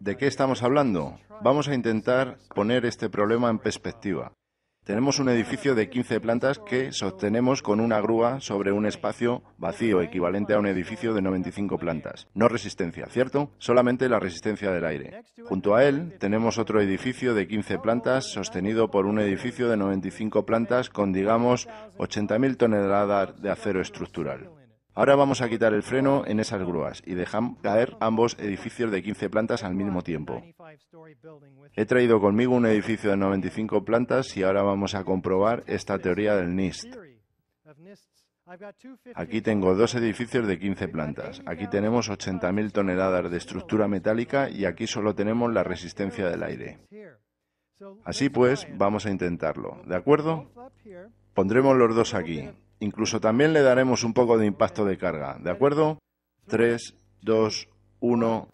¿De qué estamos hablando? Vamos a intentar poner este problema en perspectiva. Tenemos un edificio de 15 plantas que sostenemos con una grúa sobre un espacio vacío equivalente a un edificio de 95 plantas. No resistencia, ¿cierto? Solamente la resistencia del aire. Junto a él tenemos otro edificio de 15 plantas sostenido por un edificio de 95 plantas con, digamos, 80.000 toneladas de acero estructural. Ahora vamos a quitar el freno en esas grúas y dejar caer ambos edificios de 15 plantas al mismo tiempo. He traído conmigo un edificio de 95 plantas y ahora vamos a comprobar esta teoría del NIST. Aquí tengo dos edificios de 15 plantas. Aquí tenemos 80.000 toneladas de estructura metálica y aquí solo tenemos la resistencia del aire. Así pues, vamos a intentarlo, ¿de acuerdo? Pondremos los dos aquí Incluso también le daremos un poco de impacto de carga, ¿de acuerdo? Tres, dos, uno...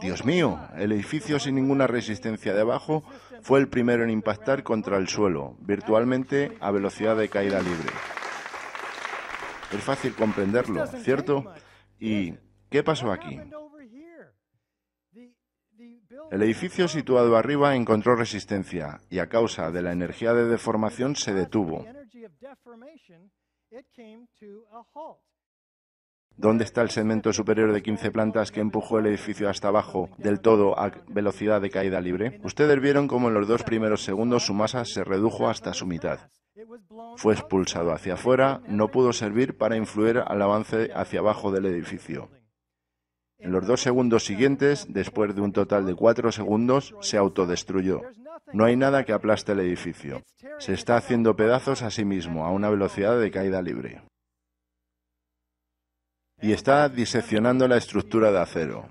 Dios mío, el edificio sin ninguna resistencia debajo fue el primero en impactar contra el suelo, virtualmente a velocidad de caída libre. Es fácil comprenderlo, ¿cierto? ¿Y qué pasó aquí? El edificio situado arriba encontró resistencia y a causa de la energía de deformación se detuvo. ¿Dónde está el segmento superior de 15 plantas que empujó el edificio hasta abajo del todo a velocidad de caída libre? Ustedes vieron cómo en los dos primeros segundos su masa se redujo hasta su mitad. Fue expulsado hacia afuera, no pudo servir para influir al avance hacia abajo del edificio. En los dos segundos siguientes, después de un total de cuatro segundos, se autodestruyó. No hay nada que aplaste el edificio. Se está haciendo pedazos a sí mismo a una velocidad de caída libre. Y está diseccionando la estructura de acero.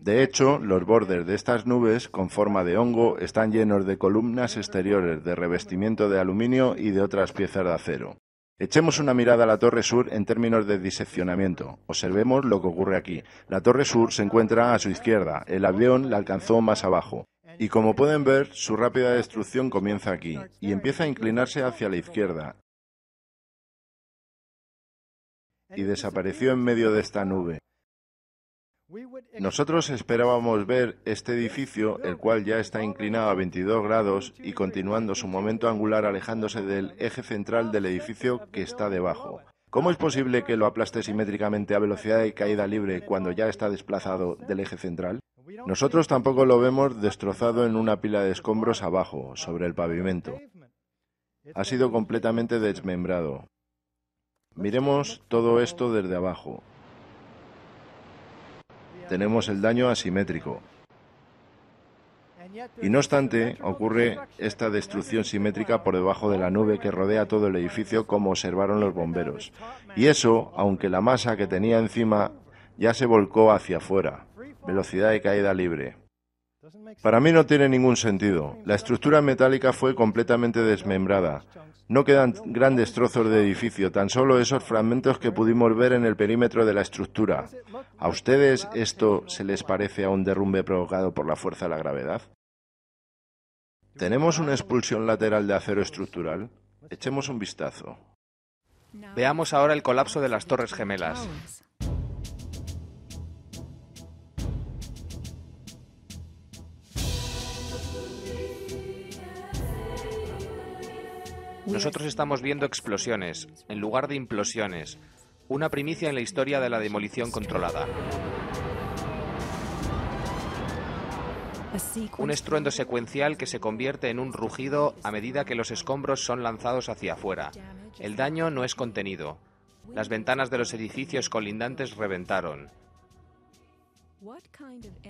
De hecho, los bordes de estas nubes con forma de hongo están llenos de columnas exteriores de revestimiento de aluminio y de otras piezas de acero. Echemos una mirada a la Torre Sur en términos de diseccionamiento. Observemos lo que ocurre aquí. La Torre Sur se encuentra a su izquierda. El avión la alcanzó más abajo. Y como pueden ver, su rápida destrucción comienza aquí y empieza a inclinarse hacia la izquierda y desapareció en medio de esta nube. Nosotros esperábamos ver este edificio, el cual ya está inclinado a 22 grados y continuando su momento angular alejándose del eje central del edificio que está debajo. ¿Cómo es posible que lo aplaste simétricamente a velocidad de caída libre cuando ya está desplazado del eje central? Nosotros tampoco lo vemos destrozado en una pila de escombros abajo, sobre el pavimento. Este ha sido completamente desmembrado. Miremos todo esto desde abajo. Tenemos el daño asimétrico. Y no obstante, ocurre esta destrucción simétrica por debajo de la nube que rodea todo el edificio como observaron los bomberos. Y eso, aunque la masa que tenía encima ya se volcó hacia afuera velocidad de caída libre. Para mí no tiene ningún sentido. La estructura metálica fue completamente desmembrada. No quedan grandes trozos de edificio, tan solo esos fragmentos que pudimos ver en el perímetro de la estructura. ¿A ustedes esto se les parece a un derrumbe provocado por la fuerza de la gravedad? ¿Tenemos una expulsión lateral de acero estructural? Echemos un vistazo. Veamos ahora el colapso de las Torres Gemelas. Nosotros estamos viendo explosiones, en lugar de implosiones. Una primicia en la historia de la demolición controlada. Un estruendo secuencial que se convierte en un rugido a medida que los escombros son lanzados hacia afuera. El daño no es contenido. Las ventanas de los edificios colindantes reventaron.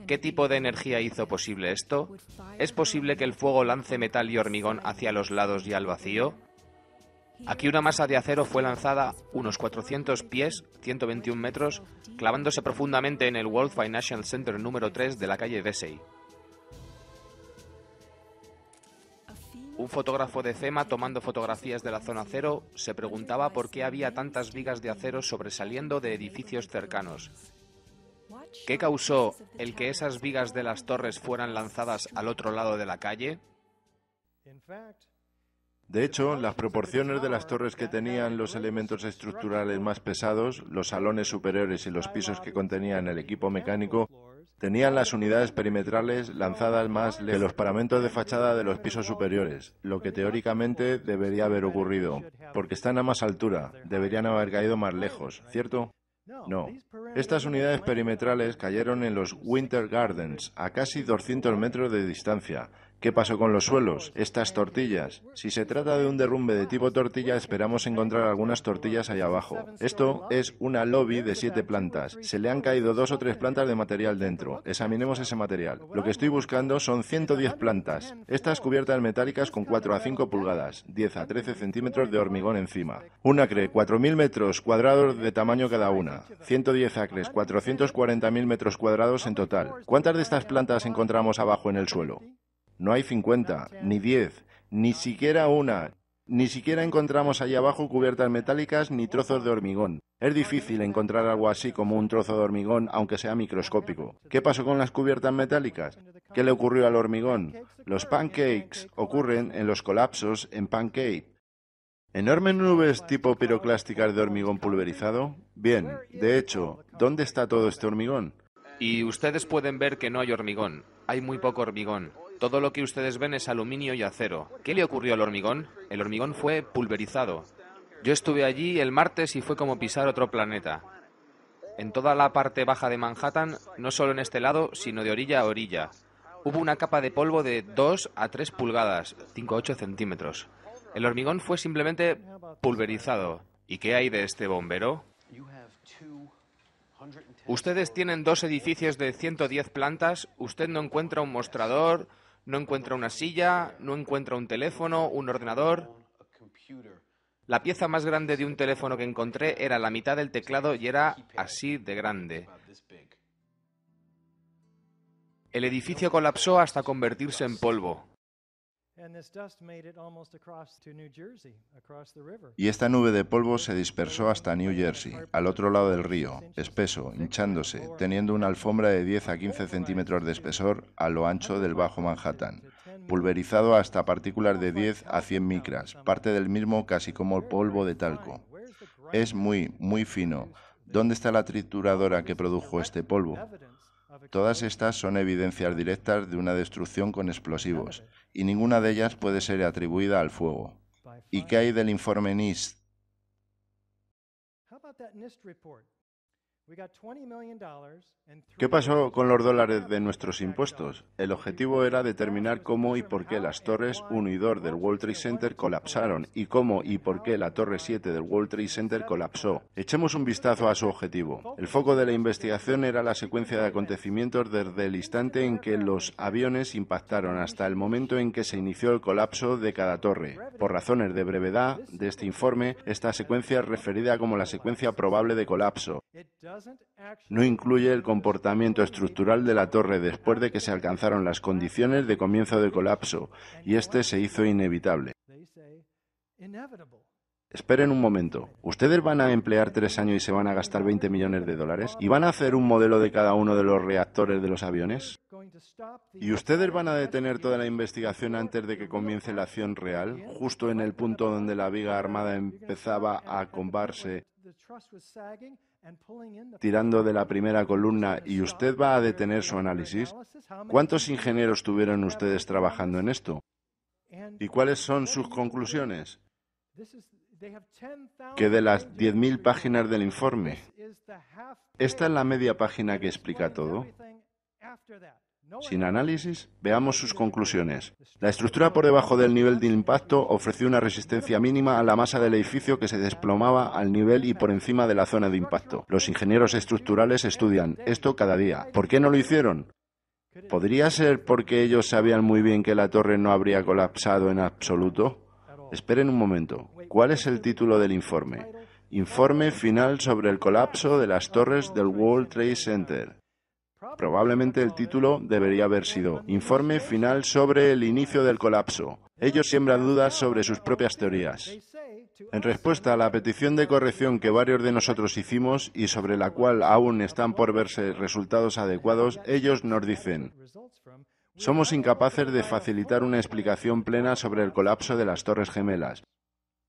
¿Qué tipo de energía hizo posible esto? ¿Es posible que el fuego lance metal y hormigón hacia los lados y al vacío? Aquí una masa de acero fue lanzada unos 400 pies, 121 metros, clavándose profundamente en el World Financial Center número 3 de la calle Vesey. Un fotógrafo de CEMA tomando fotografías de la zona cero se preguntaba por qué había tantas vigas de acero sobresaliendo de edificios cercanos, ¿Qué causó el que esas vigas de las torres fueran lanzadas al otro lado de la calle? De hecho, las proporciones de las torres que tenían los elementos estructurales más pesados, los salones superiores y los pisos que contenían el equipo mecánico, tenían las unidades perimetrales lanzadas más lejos que los paramentos de fachada de los pisos superiores, lo que teóricamente debería haber ocurrido, porque están a más altura, deberían haber caído más lejos, ¿cierto? No, estas unidades perimetrales cayeron en los Winter Gardens, a casi 200 metros de distancia, ¿Qué pasó con los suelos? Estas tortillas. Si se trata de un derrumbe de tipo tortilla, esperamos encontrar algunas tortillas ahí abajo. Esto es una lobby de siete plantas. Se le han caído dos o tres plantas de material dentro. Examinemos ese material. Lo que estoy buscando son 110 plantas. Estas cubiertas metálicas con 4 a 5 pulgadas, 10 a 13 centímetros de hormigón encima. Un acre, 4.000 metros cuadrados de tamaño cada una. 110 acres, 440.000 metros cuadrados en total. ¿Cuántas de estas plantas encontramos abajo en el suelo? No hay 50, ni 10, ni siquiera una. Ni siquiera encontramos allá abajo cubiertas metálicas ni trozos de hormigón. Es difícil encontrar algo así como un trozo de hormigón, aunque sea microscópico. ¿Qué pasó con las cubiertas metálicas? ¿Qué le ocurrió al hormigón? Los pancakes ocurren en los colapsos en pancake. ¿Enormes nubes tipo piroclásticas de hormigón pulverizado? Bien, de hecho, ¿dónde está todo este hormigón? Y ustedes pueden ver que no hay hormigón. Hay muy poco hormigón. Todo lo que ustedes ven es aluminio y acero. ¿Qué le ocurrió al hormigón? El hormigón fue pulverizado. Yo estuve allí el martes y fue como pisar otro planeta. En toda la parte baja de Manhattan, no solo en este lado, sino de orilla a orilla, hubo una capa de polvo de 2 a 3 pulgadas, 5-8 centímetros. El hormigón fue simplemente pulverizado. ¿Y qué hay de este bombero? Ustedes tienen dos edificios de 110 plantas, usted no encuentra un mostrador, no encuentra una silla, no encuentra un teléfono, un ordenador. La pieza más grande de un teléfono que encontré era la mitad del teclado y era así de grande. El edificio colapsó hasta convertirse en polvo. Y esta nube de polvo se dispersó hasta New Jersey, al otro lado del río, espeso, hinchándose, teniendo una alfombra de 10 a 15 centímetros de espesor a lo ancho del Bajo Manhattan, pulverizado hasta partículas de 10 a 100 micras, parte del mismo casi como el polvo de talco. Es muy, muy fino. ¿Dónde está la trituradora que produjo este polvo? Todas estas son evidencias directas de una destrucción con explosivos y ninguna de ellas puede ser atribuida al fuego. ¿Y qué hay del informe NIST? ¿Qué pasó con los dólares de nuestros impuestos? El objetivo era determinar cómo y por qué las torres 1 y 2 del World Trade Center colapsaron y cómo y por qué la torre 7 del World Trade Center colapsó. Echemos un vistazo a su objetivo. El foco de la investigación era la secuencia de acontecimientos desde el instante en que los aviones impactaron hasta el momento en que se inició el colapso de cada torre. Por razones de brevedad de este informe, esta secuencia es referida como la secuencia probable de colapso no incluye el comportamiento estructural de la torre después de que se alcanzaron las condiciones de comienzo de colapso y este se hizo inevitable. Esperen un momento. ¿Ustedes van a emplear tres años y se van a gastar 20 millones de dólares? ¿Y van a hacer un modelo de cada uno de los reactores de los aviones? ¿Y ustedes van a detener toda la investigación antes de que comience la acción real, justo en el punto donde la viga armada empezaba a combarse tirando de la primera columna y usted va a detener su análisis, ¿cuántos ingenieros tuvieron ustedes trabajando en esto? ¿Y cuáles son sus conclusiones? Que de las 10.000 páginas del informe, esta es la media página que explica todo. Sin análisis, veamos sus conclusiones. La estructura por debajo del nivel de impacto ofreció una resistencia mínima a la masa del edificio que se desplomaba al nivel y por encima de la zona de impacto. Los ingenieros estructurales estudian esto cada día. ¿Por qué no lo hicieron? ¿Podría ser porque ellos sabían muy bien que la torre no habría colapsado en absoluto? Esperen un momento. ¿Cuál es el título del informe? Informe final sobre el colapso de las torres del World Trade Center. Probablemente el título debería haber sido Informe final sobre el inicio del colapso. Ellos siembran dudas sobre sus propias teorías. En respuesta a la petición de corrección que varios de nosotros hicimos y sobre la cual aún están por verse resultados adecuados, ellos nos dicen, somos incapaces de facilitar una explicación plena sobre el colapso de las Torres Gemelas,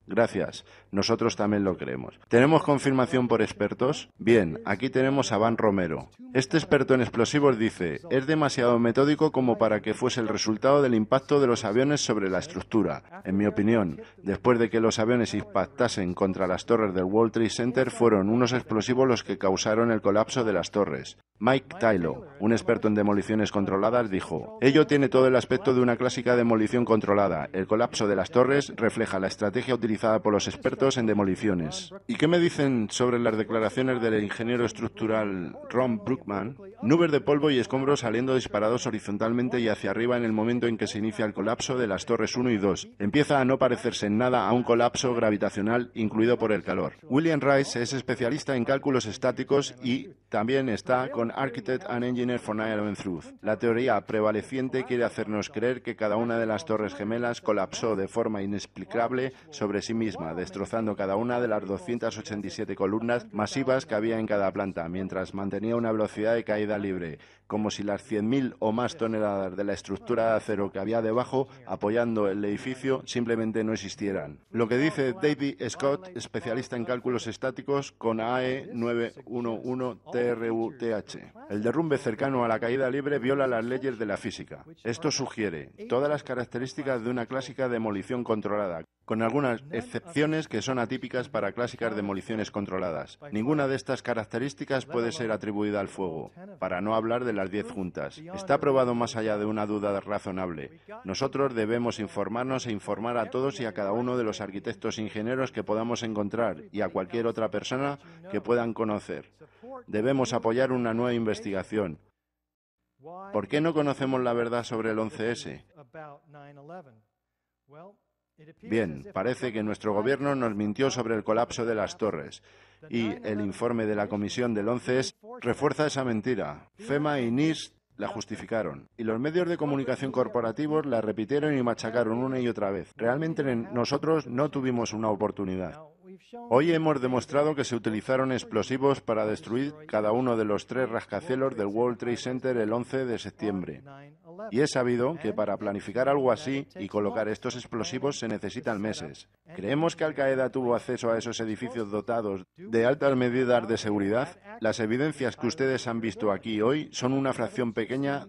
Gracias, nosotros también lo creemos. ¿Tenemos confirmación por expertos? Bien, aquí tenemos a Van Romero. Este experto en explosivos dice, es demasiado metódico como para que fuese el resultado del impacto de los aviones sobre la estructura. En mi opinión, después de que los aviones impactasen contra las torres del World Trade Center, fueron unos explosivos los que causaron el colapso de las torres. Mike Tylo, un experto en demoliciones controladas, dijo, ello tiene todo el aspecto de una clásica demolición controlada. El colapso de las torres refleja la estrategia utilizada por los expertos en demoliciones. ¿Y qué me dicen sobre las declaraciones del ingeniero estructural Ron Brookman? Nubes de polvo y escombros saliendo disparados horizontalmente y hacia arriba en el momento en que se inicia el colapso de las torres 1 y 2. Empieza a no parecerse en nada a un colapso gravitacional incluido por el calor. William Rice es especialista en cálculos estáticos y también está con Architect and Engineer for Nile and Truth. La teoría prevaleciente quiere hacernos creer que cada una de las torres gemelas colapsó de forma inexplicable sobre sí misma, destrozando cada una de las 287 columnas masivas que había en cada planta, mientras mantenía una velocidad de caída libre, como si las 100.000 o más toneladas de la estructura de acero que había debajo, apoyando el edificio, simplemente no existieran. Lo que dice David Scott, especialista en cálculos estáticos con AE 911 TRUTH. El derrumbe cercano a la caída libre viola las leyes de la física. Esto sugiere todas las características de una clásica demolición controlada, con algunas excepciones que son atípicas para clásicas demoliciones controladas. Ninguna de estas características puede ser atribuida al fuego, para no hablar de las diez juntas. Está probado más allá de una duda razonable. Nosotros debemos informarnos e informar a todos y a cada uno de los arquitectos ingenieros que podamos encontrar y a cualquier otra persona que puedan conocer. Debemos apoyar una nueva investigación. ¿Por qué no conocemos la verdad sobre el 11S? Bien, parece que nuestro gobierno nos mintió sobre el colapso de las torres y el informe de la comisión del 11 refuerza esa mentira. FEMA y NIST la justificaron y los medios de comunicación corporativos la repitieron y machacaron una y otra vez. Realmente nosotros no tuvimos una oportunidad. Hoy hemos demostrado que se utilizaron explosivos para destruir cada uno de los tres rascacielos del World Trade Center el 11 de septiembre. Y es sabido que para planificar algo así y colocar estos explosivos se necesitan meses. ¿Creemos que Al Qaeda tuvo acceso a esos edificios dotados de altas medidas de seguridad? Las evidencias que ustedes han visto aquí hoy son una fracción pequeña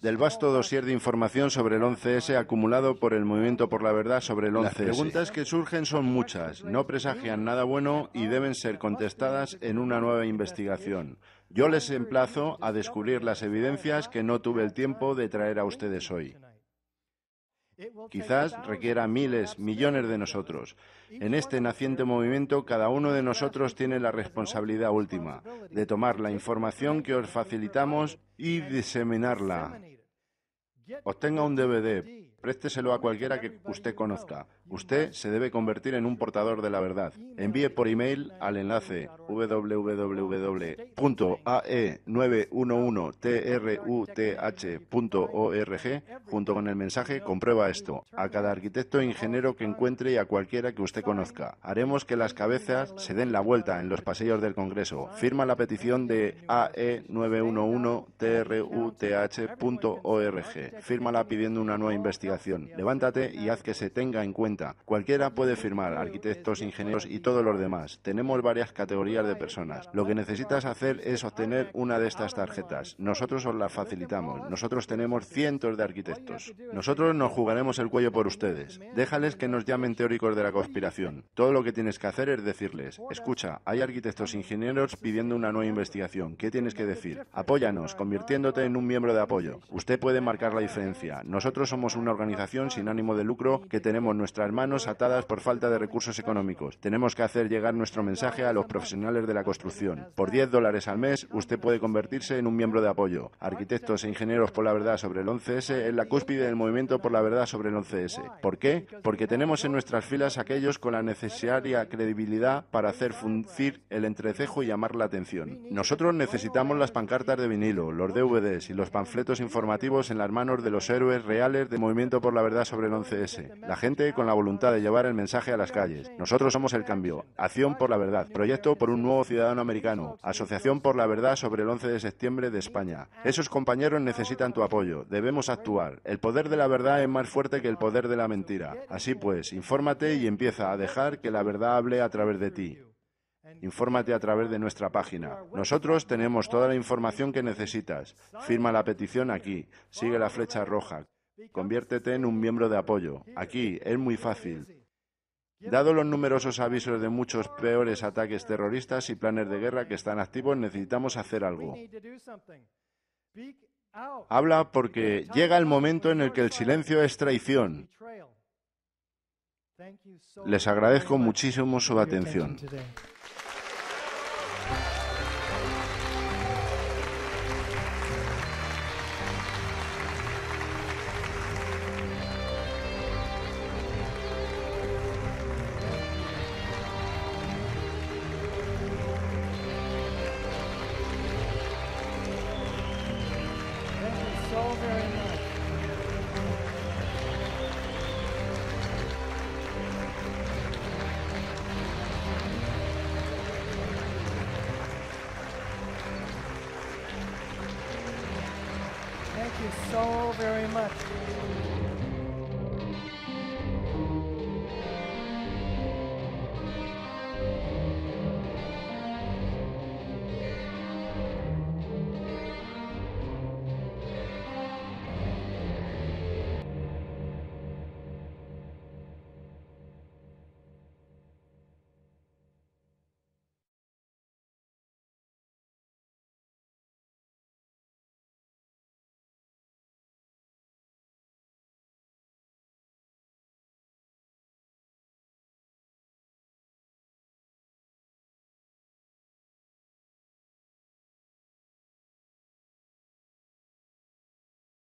del vasto dosier de información sobre el 11S acumulado por el Movimiento por la Verdad sobre el 11S. Las preguntas que surgen son muchas, no presagian nada bueno y deben ser contestadas en una nueva investigación. Yo les emplazo a descubrir las evidencias que no tuve el tiempo de traer a ustedes hoy. Quizás requiera miles, millones de nosotros. En este naciente movimiento, cada uno de nosotros tiene la responsabilidad última de tomar la información que os facilitamos y diseminarla. Obtenga un DVD, Présteselo a cualquiera que usted conozca. Usted se debe convertir en un portador de la verdad. Envíe por email al enlace www.ae911truth.org junto con el mensaje Comprueba esto a cada arquitecto e ingeniero que encuentre y a cualquiera que usted conozca. Haremos que las cabezas se den la vuelta en los pasillos del Congreso. Firma la petición de AE911truth.org. Fírmala pidiendo una nueva investigación Levántate y haz que se tenga en cuenta. Cualquiera puede firmar, arquitectos, ingenieros y todos los demás. Tenemos varias categorías de personas. Lo que necesitas hacer es obtener una de estas tarjetas. Nosotros os la facilitamos. Nosotros tenemos cientos de arquitectos. Nosotros nos jugaremos el cuello por ustedes. Déjales que nos llamen teóricos de la conspiración. Todo lo que tienes que hacer es decirles, escucha, hay arquitectos e ingenieros pidiendo una nueva investigación. ¿Qué tienes que decir? Apóyanos, convirtiéndote en un miembro de apoyo. Usted puede marcar la diferencia. Nosotros somos una organización organización sin ánimo de lucro que tenemos nuestras manos atadas por falta de recursos económicos. Tenemos que hacer llegar nuestro mensaje a los profesionales de la construcción. Por 10 dólares al mes, usted puede convertirse en un miembro de apoyo. Arquitectos e ingenieros por la verdad sobre el 11S es la cúspide del movimiento por la verdad sobre el 11S. ¿Por qué? Porque tenemos en nuestras filas aquellos con la necesaria credibilidad para hacer funcir el entrecejo y llamar la atención. Nosotros necesitamos las pancartas de vinilo, los DVDs y los panfletos informativos en las manos de los héroes reales del movimiento por la verdad sobre el 11S. La gente con la voluntad de llevar el mensaje a las calles. Nosotros somos el cambio. Acción por la verdad. Proyecto por un nuevo ciudadano americano. Asociación por la verdad sobre el 11 de septiembre de España. Esos compañeros necesitan tu apoyo. Debemos actuar. El poder de la verdad es más fuerte que el poder de la mentira. Así pues, infórmate y empieza a dejar que la verdad hable a través de ti. Infórmate a través de nuestra página. Nosotros tenemos toda la información que necesitas. Firma la petición aquí. Sigue la flecha roja. Conviértete en un miembro de apoyo. Aquí es muy fácil. Dado los numerosos avisos de muchos peores ataques terroristas y planes de guerra que están activos, necesitamos hacer algo. Habla porque llega el momento en el que el silencio es traición. Les agradezco muchísimo su atención.